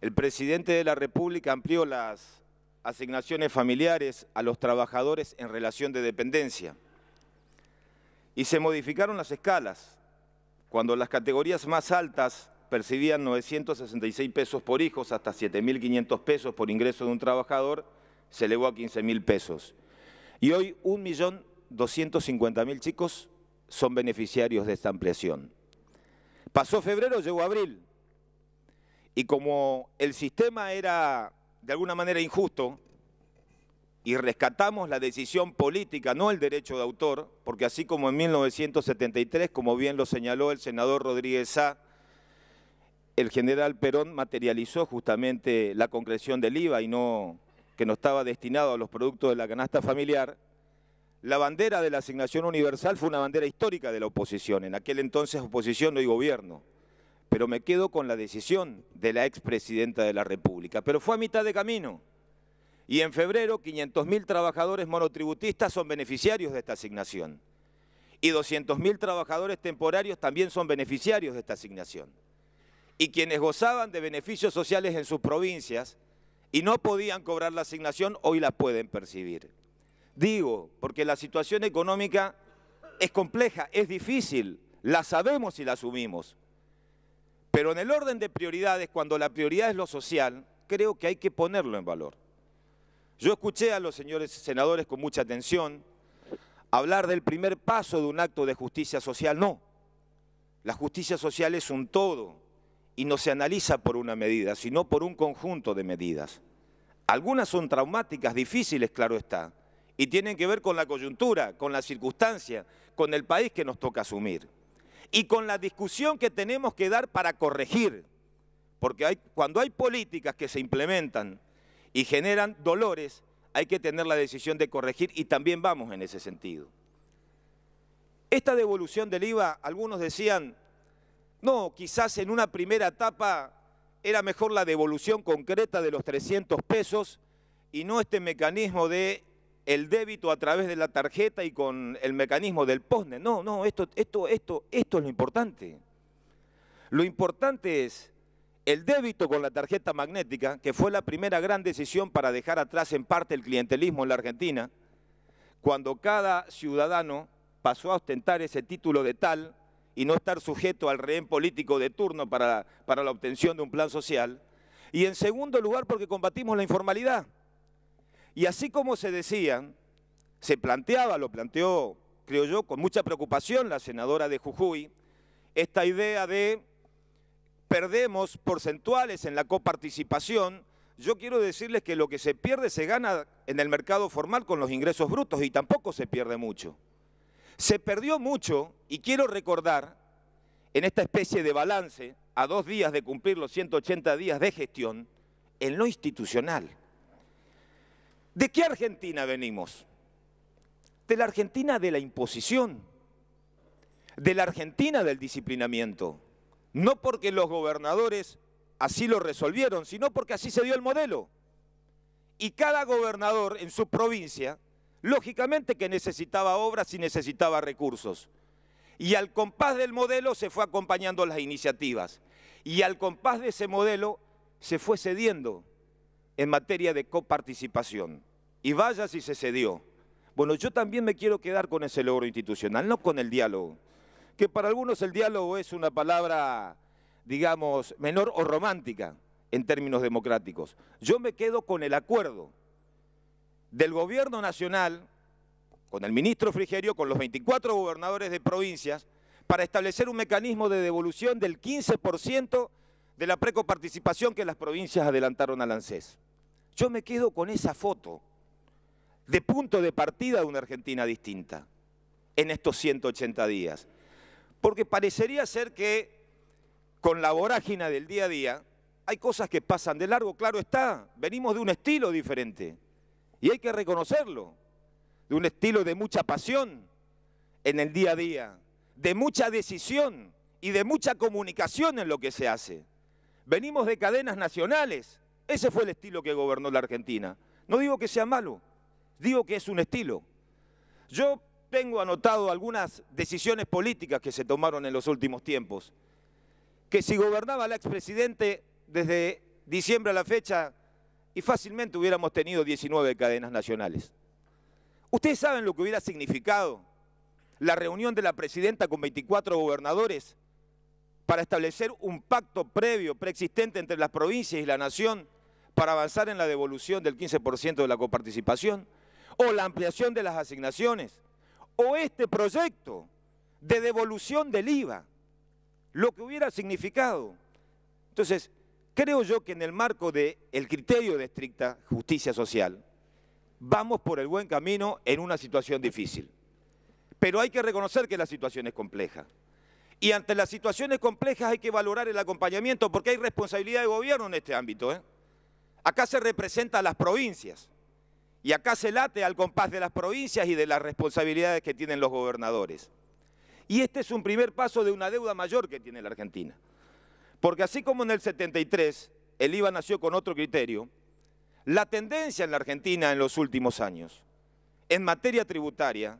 el Presidente de la República amplió las asignaciones familiares a los trabajadores en relación de dependencia y se modificaron las escalas cuando las categorías más altas percibían 966 pesos por hijos hasta 7.500 pesos por ingreso de un trabajador, se elevó a 15.000 pesos y hoy 1.250.000 chicos son beneficiarios de esta ampliación. Pasó febrero, llegó abril. Y como el sistema era de alguna manera injusto, y rescatamos la decisión política, no el derecho de autor, porque así como en 1973, como bien lo señaló el senador Rodríguez Sá, el general Perón materializó justamente la concreción del IVA y no que no estaba destinado a los productos de la canasta familiar, la bandera de la asignación universal fue una bandera histórica de la oposición, en aquel entonces oposición no hay gobierno, pero me quedo con la decisión de la expresidenta de la República. Pero fue a mitad de camino y en febrero 500.000 trabajadores monotributistas son beneficiarios de esta asignación y 200.000 trabajadores temporarios también son beneficiarios de esta asignación. Y quienes gozaban de beneficios sociales en sus provincias, y no podían cobrar la asignación, hoy la pueden percibir. Digo, porque la situación económica es compleja, es difícil, la sabemos y la asumimos. Pero en el orden de prioridades, cuando la prioridad es lo social, creo que hay que ponerlo en valor. Yo escuché a los señores senadores con mucha atención hablar del primer paso de un acto de justicia social. No, la justicia social es un todo y no se analiza por una medida, sino por un conjunto de medidas. Algunas son traumáticas, difíciles, claro está, y tienen que ver con la coyuntura, con la circunstancia, con el país que nos toca asumir y con la discusión que tenemos que dar para corregir, porque cuando hay políticas que se implementan y generan dolores, hay que tener la decisión de corregir y también vamos en ese sentido. Esta devolución del IVA, algunos decían, no, quizás en una primera etapa era mejor la devolución concreta de los 300 pesos y no este mecanismo de el débito a través de la tarjeta y con el mecanismo del POSNE. No, no, esto, esto, esto, esto es lo importante. Lo importante es el débito con la tarjeta magnética, que fue la primera gran decisión para dejar atrás en parte el clientelismo en la Argentina, cuando cada ciudadano pasó a ostentar ese título de tal y no estar sujeto al rehén político de turno para, para la obtención de un plan social. Y en segundo lugar, porque combatimos la informalidad. Y así como se decía, se planteaba, lo planteó, creo yo, con mucha preocupación la senadora de Jujuy, esta idea de perdemos porcentuales en la coparticipación, yo quiero decirles que lo que se pierde se gana en el mercado formal con los ingresos brutos y tampoco se pierde mucho. Se perdió mucho y quiero recordar en esta especie de balance, a dos días de cumplir los 180 días de gestión, en lo institucional. ¿De qué Argentina venimos? De la Argentina de la imposición, de la Argentina del disciplinamiento. No porque los gobernadores así lo resolvieron, sino porque así se dio el modelo. Y cada gobernador en su provincia Lógicamente que necesitaba obras y necesitaba recursos. Y al compás del modelo se fue acompañando las iniciativas. Y al compás de ese modelo se fue cediendo en materia de coparticipación. Y vaya si se cedió. Bueno, yo también me quiero quedar con ese logro institucional, no con el diálogo. Que para algunos el diálogo es una palabra, digamos, menor o romántica en términos democráticos. Yo me quedo con el acuerdo del gobierno nacional, con el ministro Frigerio, con los 24 gobernadores de provincias, para establecer un mecanismo de devolución del 15% de la precoparticipación que las provincias adelantaron al ANSES. Yo me quedo con esa foto de punto de partida de una Argentina distinta en estos 180 días. Porque parecería ser que con la vorágina del día a día hay cosas que pasan de largo, claro está, venimos de un estilo diferente y hay que reconocerlo, de un estilo de mucha pasión en el día a día, de mucha decisión y de mucha comunicación en lo que se hace. Venimos de cadenas nacionales, ese fue el estilo que gobernó la Argentina. No digo que sea malo, digo que es un estilo. Yo tengo anotado algunas decisiones políticas que se tomaron en los últimos tiempos, que si gobernaba la expresidente desde diciembre a la fecha, y fácilmente hubiéramos tenido 19 cadenas nacionales. ¿Ustedes saben lo que hubiera significado la reunión de la presidenta con 24 gobernadores para establecer un pacto previo, preexistente entre las provincias y la nación para avanzar en la devolución del 15% de la coparticipación? ¿O la ampliación de las asignaciones? ¿O este proyecto de devolución del IVA? Lo que hubiera significado. Entonces, Creo yo que en el marco del criterio de estricta justicia social, vamos por el buen camino en una situación difícil. Pero hay que reconocer que la situación es compleja. Y ante las situaciones complejas hay que valorar el acompañamiento porque hay responsabilidad de gobierno en este ámbito. ¿eh? Acá se representa a las provincias y acá se late al compás de las provincias y de las responsabilidades que tienen los gobernadores. Y este es un primer paso de una deuda mayor que tiene la Argentina. Porque así como en el 73 el IVA nació con otro criterio, la tendencia en la Argentina en los últimos años en materia tributaria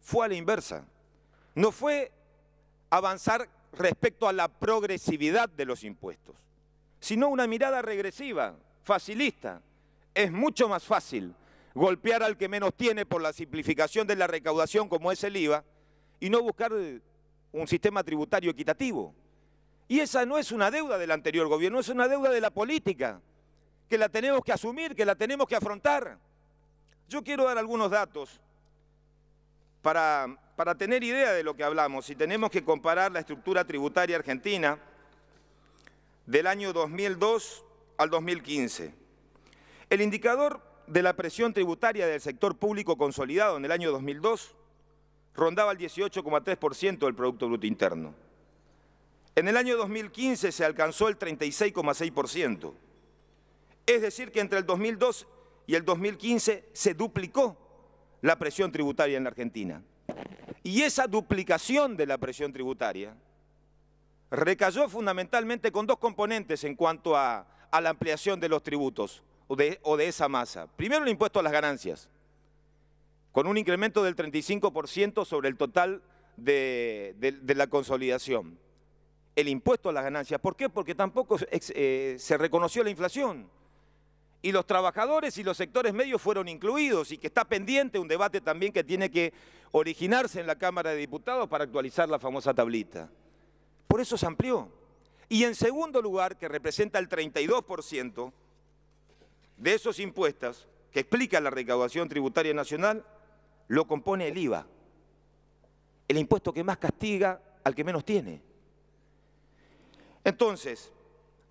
fue a la inversa. No fue avanzar respecto a la progresividad de los impuestos, sino una mirada regresiva, facilista. Es mucho más fácil golpear al que menos tiene por la simplificación de la recaudación como es el IVA y no buscar un sistema tributario equitativo. Y esa no es una deuda del anterior gobierno, es una deuda de la política, que la tenemos que asumir, que la tenemos que afrontar. Yo quiero dar algunos datos para, para tener idea de lo que hablamos. Si tenemos que comparar la estructura tributaria argentina del año 2002 al 2015. El indicador de la presión tributaria del sector público consolidado en el año 2002 rondaba el 18,3% del Producto Bruto Interno. En el año 2015 se alcanzó el 36,6%. Es decir, que entre el 2002 y el 2015 se duplicó la presión tributaria en la Argentina. Y esa duplicación de la presión tributaria recayó fundamentalmente con dos componentes en cuanto a, la ampliación de los tributos o de, esa masa. Primero, el impuesto a las ganancias, con un incremento del 35% sobre el total de la consolidación el impuesto a las ganancias. ¿Por qué? Porque tampoco eh, se reconoció la inflación. Y los trabajadores y los sectores medios fueron incluidos y que está pendiente un debate también que tiene que originarse en la Cámara de Diputados para actualizar la famosa tablita. Por eso se amplió. Y en segundo lugar, que representa el 32% de esos impuestos que explica la recaudación tributaria nacional, lo compone el IVA, el impuesto que más castiga al que menos tiene. Entonces,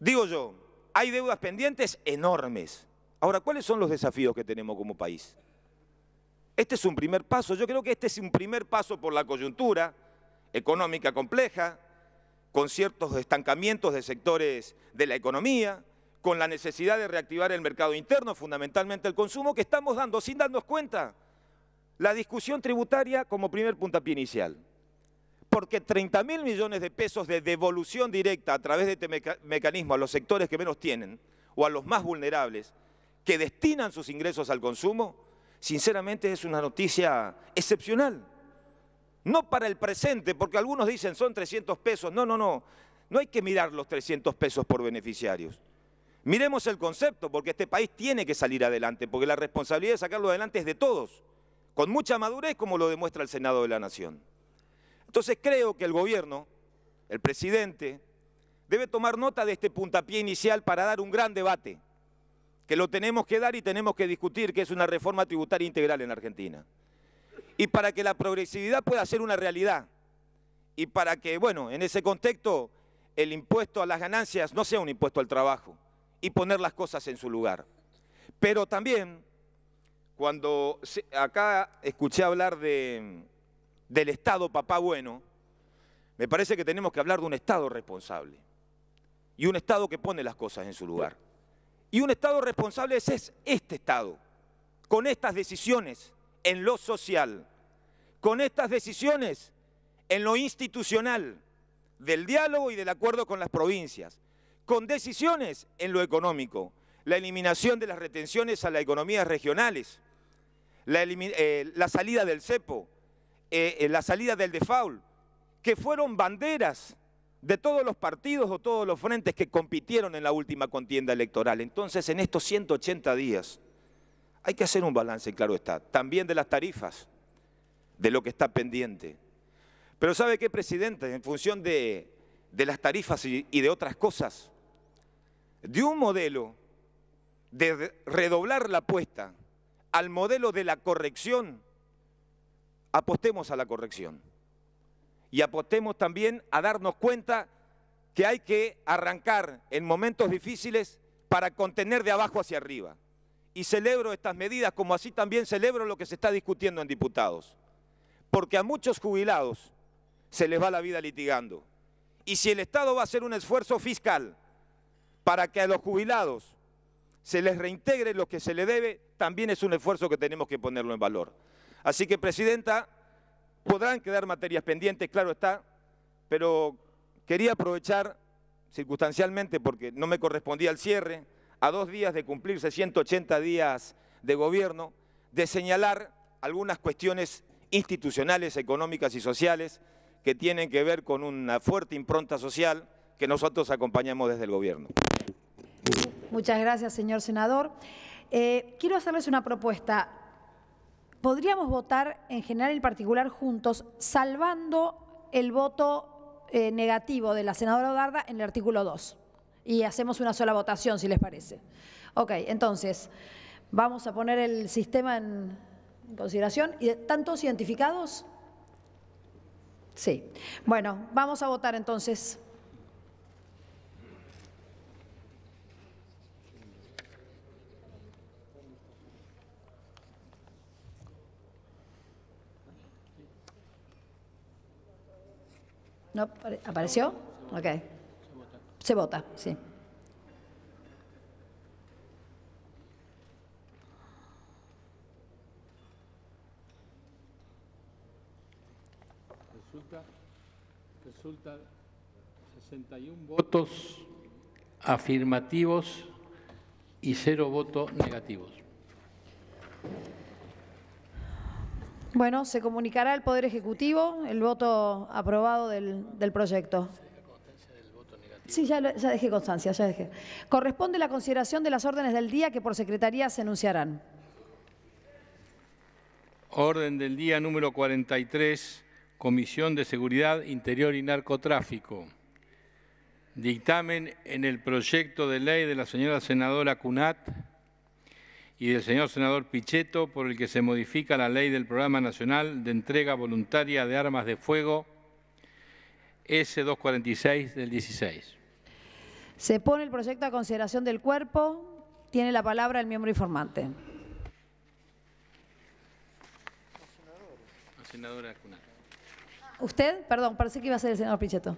digo yo, hay deudas pendientes enormes. Ahora, ¿cuáles son los desafíos que tenemos como país? Este es un primer paso. Yo creo que este es un primer paso por la coyuntura económica compleja, con ciertos estancamientos de sectores de la economía, con la necesidad de reactivar el mercado interno, fundamentalmente el consumo, que estamos dando sin darnos cuenta. La discusión tributaria como primer puntapié inicial porque 30 mil millones de pesos de devolución directa a través de este mecanismo a los sectores que menos tienen o a los más vulnerables, que destinan sus ingresos al consumo, sinceramente es una noticia excepcional. No para el presente, porque algunos dicen son 300 pesos. No, no, no. No hay que mirar los 300 pesos por beneficiarios. Miremos el concepto, porque este país tiene que salir adelante, porque la responsabilidad de sacarlo adelante es de todos, con mucha madurez como lo demuestra el Senado de la Nación. Entonces creo que el gobierno, el presidente, debe tomar nota de este puntapié inicial para dar un gran debate, que lo tenemos que dar y tenemos que discutir, que es una reforma tributaria integral en Argentina. Y para que la progresividad pueda ser una realidad, y para que, bueno, en ese contexto, el impuesto a las ganancias no sea un impuesto al trabajo, y poner las cosas en su lugar. Pero también, cuando acá escuché hablar de del Estado papá bueno, me parece que tenemos que hablar de un Estado responsable y un Estado que pone las cosas en su lugar. Y un Estado responsable es, este Estado, con estas decisiones en lo social, con estas decisiones en lo institucional, del diálogo y del acuerdo con las provincias, con decisiones en lo económico, la eliminación de las retenciones a las economías regionales, la eh, salida del CEPO, eh, la salida del default, que fueron banderas de todos los partidos o todos los frentes que compitieron en la última contienda electoral. Entonces, en estos 180 días, hay que hacer un balance, claro está, también de las tarifas, de lo que está pendiente. Pero ¿sabe qué, Presidente? En función de, las tarifas y, y de otras cosas, de un modelo de redoblar la apuesta al modelo de la corrección, apostemos a la corrección y apostemos también a darnos cuenta que hay que arrancar en momentos difíciles para contener de abajo hacia arriba. Y celebro estas medidas como así también celebro lo que se está discutiendo en diputados. Porque a muchos jubilados se les va la vida litigando. Y si el Estado va a hacer un esfuerzo fiscal para que a los jubilados se les reintegre lo que se le debe, también es un esfuerzo que tenemos que ponerlo en valor. Así que, Presidenta, podrán quedar materias pendientes, claro está, pero quería aprovechar circunstancialmente, porque no me correspondía el cierre, a dos días de cumplirse 180 días de gobierno, de señalar algunas cuestiones institucionales, económicas y sociales que tienen que ver con una fuerte impronta social que nosotros acompañamos desde el gobierno. Muchas gracias, señor senador. Eh, quiero hacerles una propuesta podríamos votar en general el particular juntos, salvando el voto eh, negativo de la senadora Odarda en el artículo 2. Y hacemos una sola votación, si les parece. Ok, entonces, vamos a poner el sistema en consideración. ¿Están todos identificados? Sí. Bueno, vamos a votar entonces. ¿No apareció? Ok. Se vota, sí. Resulta, resulta 61 votos afirmativos y cero votos negativos. Bueno, se comunicará al Poder Ejecutivo el voto aprobado del, del proyecto. Sí, ya, ya dejé constancia, ya dejé. Corresponde la consideración de las órdenes del día que por secretaría se anunciarán. Orden del día número 43, Comisión de Seguridad Interior y Narcotráfico. Dictamen en el proyecto de ley de la señora senadora Cunat y del señor senador Pichetto, por el que se modifica la ley del Programa Nacional de Entrega Voluntaria de Armas de Fuego S246 del 16. Se pone el proyecto a consideración del cuerpo. Tiene la palabra el miembro informante. senadora ¿Usted? Perdón, parece que iba a ser el senador Pichetto.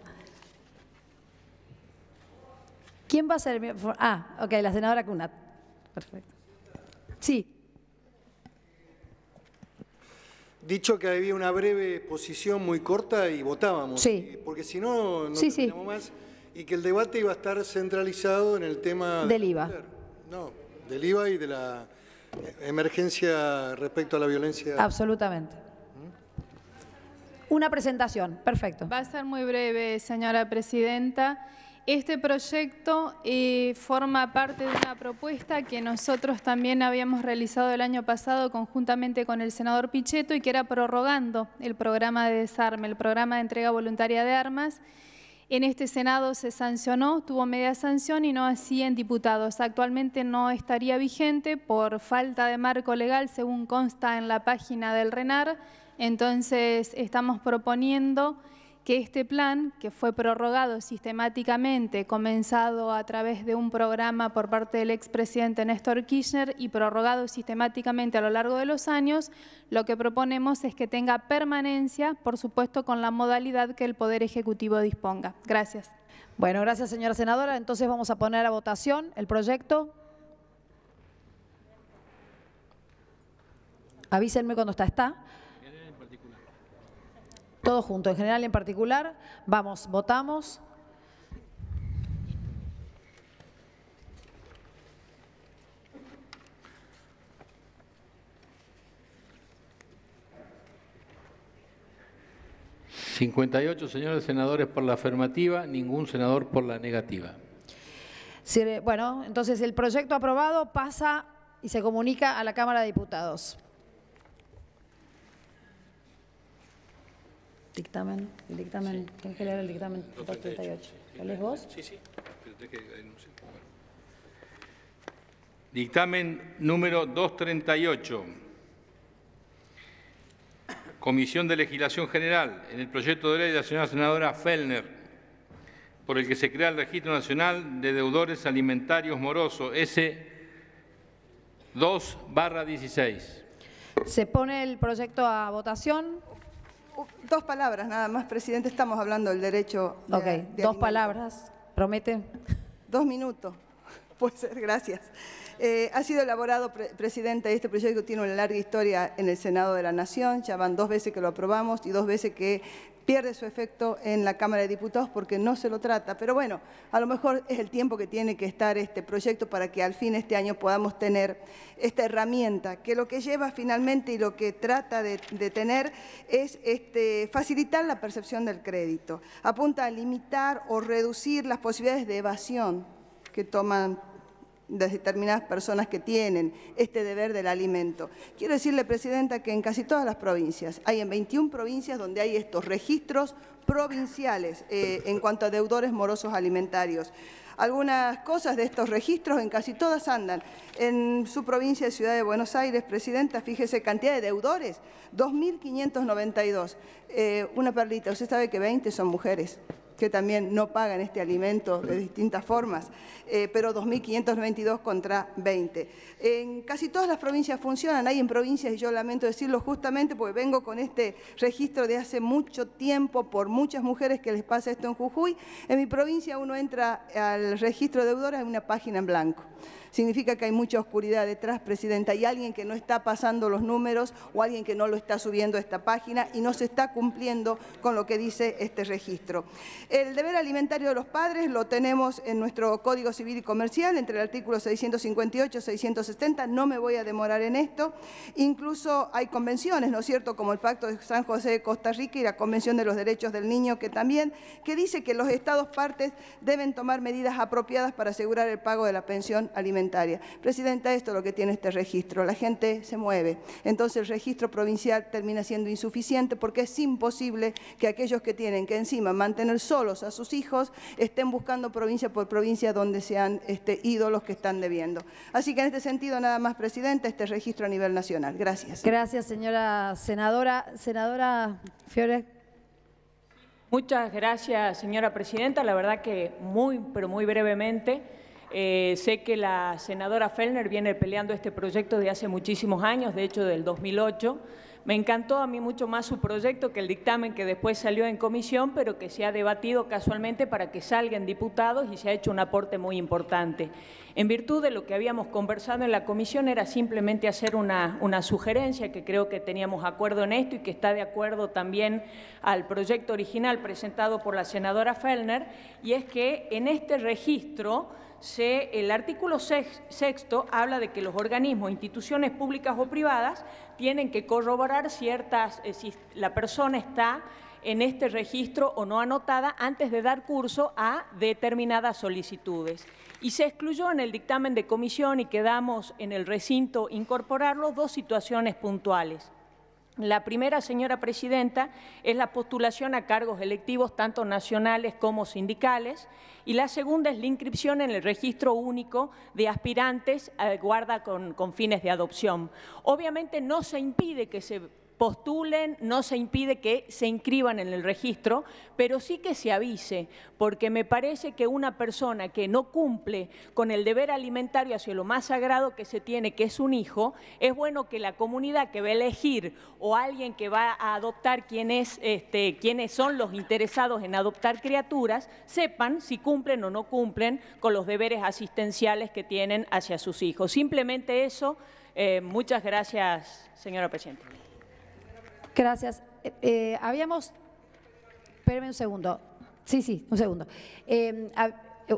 ¿Quién va a ser el miembro? Ah, ok, la senadora Cunat. Perfecto. Sí. Dicho que había una breve exposición muy corta y votábamos. Sí. Eh, porque si no, no teníamos más. Y que el debate iba a estar centralizado en el tema... Del IVA. No, del IVA y de la eh, emergencia respecto a la violencia. Absolutamente. ¿Mm? Una presentación, perfecto. Va a ser muy breve, señora presidenta. Este proyecto eh, forma parte de una propuesta que nosotros también habíamos realizado el año pasado conjuntamente con el senador Pichetto y que era prorrogando el programa de desarme, el programa de entrega voluntaria de armas. En este Senado se sancionó, tuvo media sanción y no así en diputados. Actualmente no estaría vigente por falta de marco legal, según consta en la página del RENAR. Entonces estamos proponiendo que este plan, que fue prorrogado sistemáticamente, comenzado a través de un programa por parte del expresidente Néstor Kirchner y prorrogado sistemáticamente a lo largo de los años, lo que proponemos es que tenga permanencia, por supuesto, con la modalidad que el Poder Ejecutivo disponga. Gracias. Bueno, gracias señora senadora. Entonces vamos a poner a votación el proyecto. Avísenme cuando está, está. Todo junto, en general y en particular. Vamos, votamos. ¿58 señores senadores por la afirmativa, ningún senador por la negativa. Eh, bueno, entonces el proyecto aprobado pasa y se comunica a la Cámara de Diputados. Dictamen, el dictamen, el dictamen 238. ¿Lo lees vos? Sí, sí, Dictamen número 238. Comisión de Legislación General, en el proyecto de ley de la señora senadora Fellner, por el que se crea el Registro Nacional de Deudores Alimentarios Moroso S2-16. Se pone el proyecto a votación. Dos palabras nada más, presidente. Estamos hablando del derecho. Ok, de, dos palabras. ¿Promete? Dos minutos. Puede ser, gracias. Eh, ha sido elaborado, pre Presidenta, este proyecto tiene una larga historia en el Senado de la Nación, ya van dos veces que lo aprobamos y dos veces que pierde su efecto en la Cámara de Diputados porque no se lo trata. Pero bueno, a lo mejor es el tiempo que tiene que estar este proyecto para que al fin este año podamos tener esta herramienta, que lo que lleva finalmente y lo que trata de, tener es este, facilitar la percepción del crédito. Apunta a limitar o reducir las posibilidades de evasión que toman de determinadas personas que tienen este deber del alimento. Quiero decirle, Presidenta, que en casi todas las provincias, hay en 21 provincias donde hay estos registros provinciales eh, en cuanto a deudores morosos alimentarios. Algunas cosas de estos registros en casi todas andan. En su provincia de Ciudad de Buenos Aires, Presidenta, fíjese, cantidad de deudores, 2.592. Eh, una perlita, usted sabe que 20 son mujeres que también no pagan este alimento de distintas formas, eh, pero 2.522 contra 20. En casi todas las provincias funcionan, hay en provincias, y yo lamento decirlo justamente porque vengo con este registro de hace mucho tiempo por muchas mujeres que les pasa esto en Jujuy, en mi provincia uno entra al registro de deudora en una página en blanco. Significa que hay mucha oscuridad detrás, Presidenta, y alguien que no está pasando los números o alguien que no lo está subiendo a esta página y no se está cumpliendo con lo que dice este registro. El deber alimentario de los padres lo tenemos en nuestro Código Civil y Comercial, entre el artículo 658 y 670, no me voy a demorar en esto. Incluso hay convenciones, ¿no es cierto?, como el Pacto de San José de Costa Rica y la Convención de los Derechos del Niño, que también, que dice que los estados partes deben tomar medidas apropiadas para asegurar el pago de la pensión alimentaria Presidenta, esto es lo que tiene este registro. La gente se mueve. Entonces el registro provincial termina siendo insuficiente porque es imposible que aquellos que tienen que encima mantener solos a sus hijos estén buscando provincia por provincia donde se han este, ido los que están debiendo. Así que en este sentido, nada más, Presidenta, este registro a nivel nacional. Gracias. Gracias, señora senadora. Senadora Fiore. Muchas gracias, señora presidenta. La verdad que muy, pero muy brevemente. Eh, sé que la senadora Fellner viene peleando este proyecto de hace muchísimos años, de hecho del 2008. Me encantó a mí mucho más su proyecto que el dictamen que después salió en comisión, pero que se ha debatido casualmente para que salgan diputados y se ha hecho un aporte muy importante. En virtud de lo que habíamos conversado en la comisión era simplemente hacer una, una sugerencia que creo que teníamos acuerdo en esto y que está de acuerdo también al proyecto original presentado por la senadora Fellner, y es que en este registro el artículo sexto habla de que los organismos, instituciones públicas o privadas, tienen que corroborar ciertas, eh, si la persona está en este registro o no anotada antes de dar curso a determinadas solicitudes. Y se excluyó en el dictamen de comisión y quedamos en el recinto incorporarlo dos situaciones puntuales. La primera, señora presidenta, es la postulación a cargos electivos, tanto nacionales como sindicales, y la segunda es la inscripción en el registro único de aspirantes a eh, guarda con, con fines de adopción. Obviamente no se impide que se postulen, no se impide que se inscriban en el registro, pero sí que se avise, porque me parece que una persona que no cumple con el deber alimentario hacia lo más sagrado que se tiene, que es un hijo, es bueno que la comunidad que va a elegir o alguien que va a adoptar quienes es, este, son los interesados en adoptar criaturas, sepan si cumplen o no cumplen con los deberes asistenciales que tienen hacia sus hijos. Simplemente eso. Eh, muchas gracias, señora presidenta. Gracias. Eh, eh, habíamos, espérame un segundo. Sí, sí, un segundo. Eh,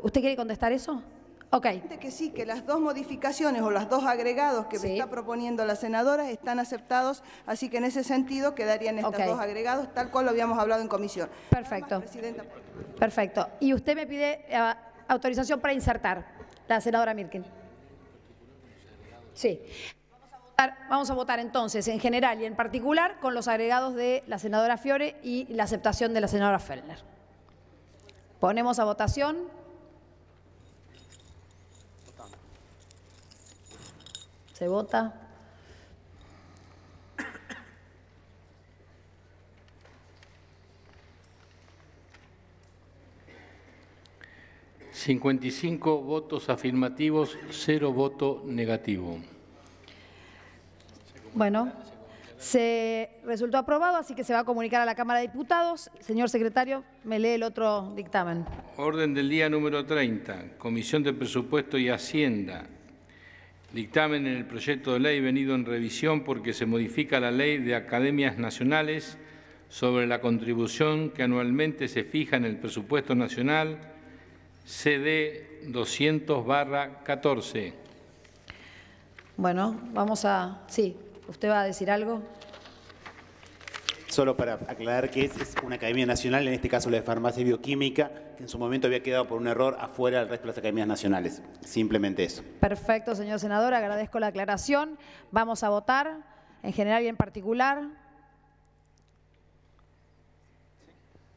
¿Usted quiere contestar eso? Ok. Que sí, que las dos modificaciones o los dos agregados que me está proponiendo la senadora están aceptados, así que en ese sentido quedarían estos dos agregados, tal cual lo habíamos hablado en comisión. Perfecto. Perfecto. Y usted me pide ah, autorización para insertar, la senadora Mirkin. Sí. Vamos a votar entonces en general y en particular con los agregados de la senadora Fiore y la aceptación de la senadora Fellner. Ponemos a votación. Se vota. ¿55 votos afirmativos, 0 voto negativo. Bueno, se resultó aprobado, así que se va a comunicar a la Cámara de Diputados. Señor secretario, me lee el otro dictamen. Orden del día número 30, Comisión de Presupuesto y Hacienda. Dictamen en el proyecto de ley venido en revisión porque se modifica la ley de academias nacionales sobre la contribución que anualmente se fija en el presupuesto nacional CD 200 barra 14. Bueno, vamos a... Sí, ¿Usted va a decir algo? Solo para aclarar que es, una academia nacional, en este caso la de farmacia y bioquímica, que en su momento había quedado por un error afuera del resto de las academias nacionales. Simplemente eso. Perfecto, señor senador, agradezco la aclaración. Vamos a votar, en general y en particular.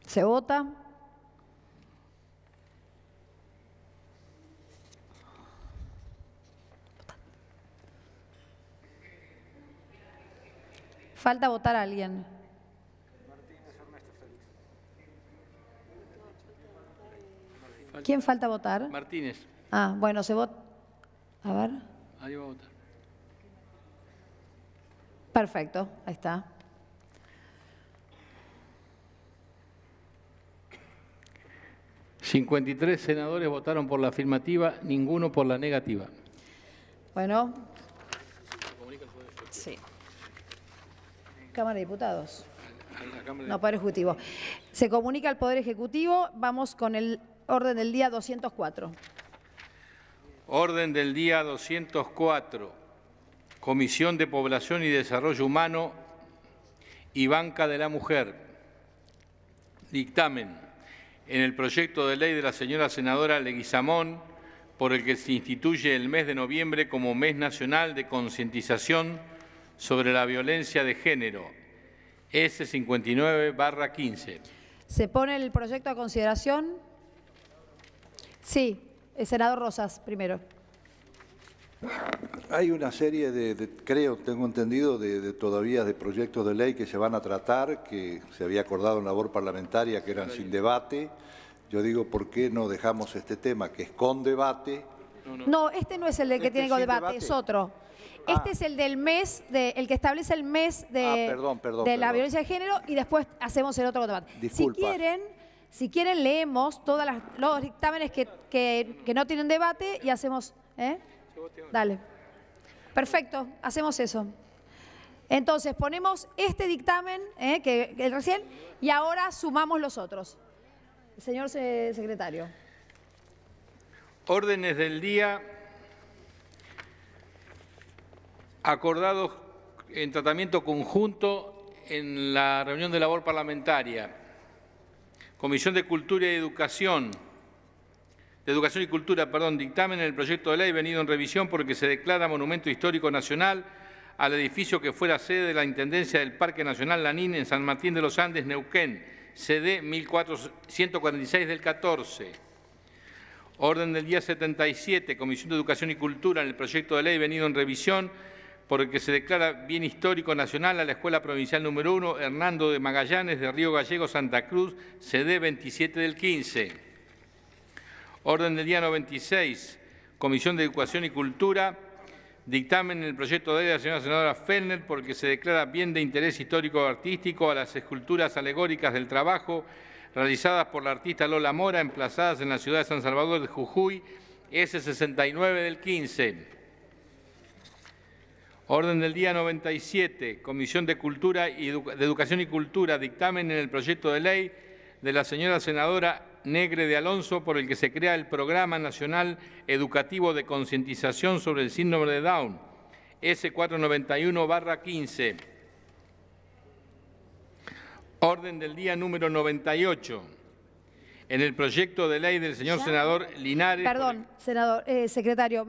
¿Se vota? Falta votar a alguien. ¿Quién falta votar? Martínez. Ah, bueno, se vota. A ver. Ahí va a votar. Perfecto, ahí está. ¿53 senadores votaron por la afirmativa, ninguno por la negativa? Bueno, Cámara de Diputados. No, Poder Ejecutivo. Se comunica al Poder Ejecutivo. Vamos con el orden del día 204. Orden del día 204. Comisión de Población y Desarrollo Humano y Banca de la Mujer. Dictamen. En el proyecto de ley de la señora senadora Leguizamón, por el que se instituye el mes de noviembre como mes nacional de concientización sobre la violencia de género, S59-15. ¿Se pone el proyecto a consideración? Sí, el senador Rosas primero. Hay una serie de, creo, tengo entendido, de, todavía de proyectos de ley que se van a tratar, que se había acordado en labor parlamentaria que eran sin debate. Yo digo, ¿por qué no dejamos este tema que es con debate? No, este no es el de que este tiene con debate, es otro. Este ah. es el del mes, el que establece el mes de, ah, la violencia de género y después hacemos el otro debate. Si quieren, si quieren leemos todos los dictámenes que, no tienen debate y hacemos... ¿eh? Dale. Perfecto, hacemos eso. Entonces ponemos este dictamen, ¿eh? que, el recién, y ahora sumamos los otros. Señor secretario. Órdenes del día acordados en tratamiento conjunto en la reunión de labor parlamentaria. Comisión de Cultura y Educación, de Educación y Cultura, perdón, dictamen en el proyecto de ley venido en revisión porque se declara Monumento Histórico Nacional al edificio que fue la sede de la Intendencia del Parque Nacional Lanín en San Martín de los Andes, Neuquén, CD 1446 del 14. Orden del día 77, Comisión de Educación y Cultura, en el proyecto de ley venido en revisión por se declara bien histórico nacional a la Escuela Provincial número 1 Hernando de Magallanes de Río Gallego, Santa Cruz, CD 27 del 15. Orden del día 96, Comisión de Educación y Cultura, dictamen en el proyecto de la señora senadora Fellner porque se declara bien de interés histórico artístico a las esculturas alegóricas del trabajo realizadas por la artista Lola Mora emplazadas en la ciudad de San Salvador de Jujuy, S69 del 15. Orden del día 97, Comisión de, Cultura de Educación y Cultura, dictamen en el proyecto de ley de la señora senadora Negre de Alonso por el que se crea el Programa Nacional Educativo de Concientización sobre el Síndrome de Down, S491-15. Orden del día número 98. En el proyecto de ley del señor senador Linares... Perdón, senador, eh, secretario.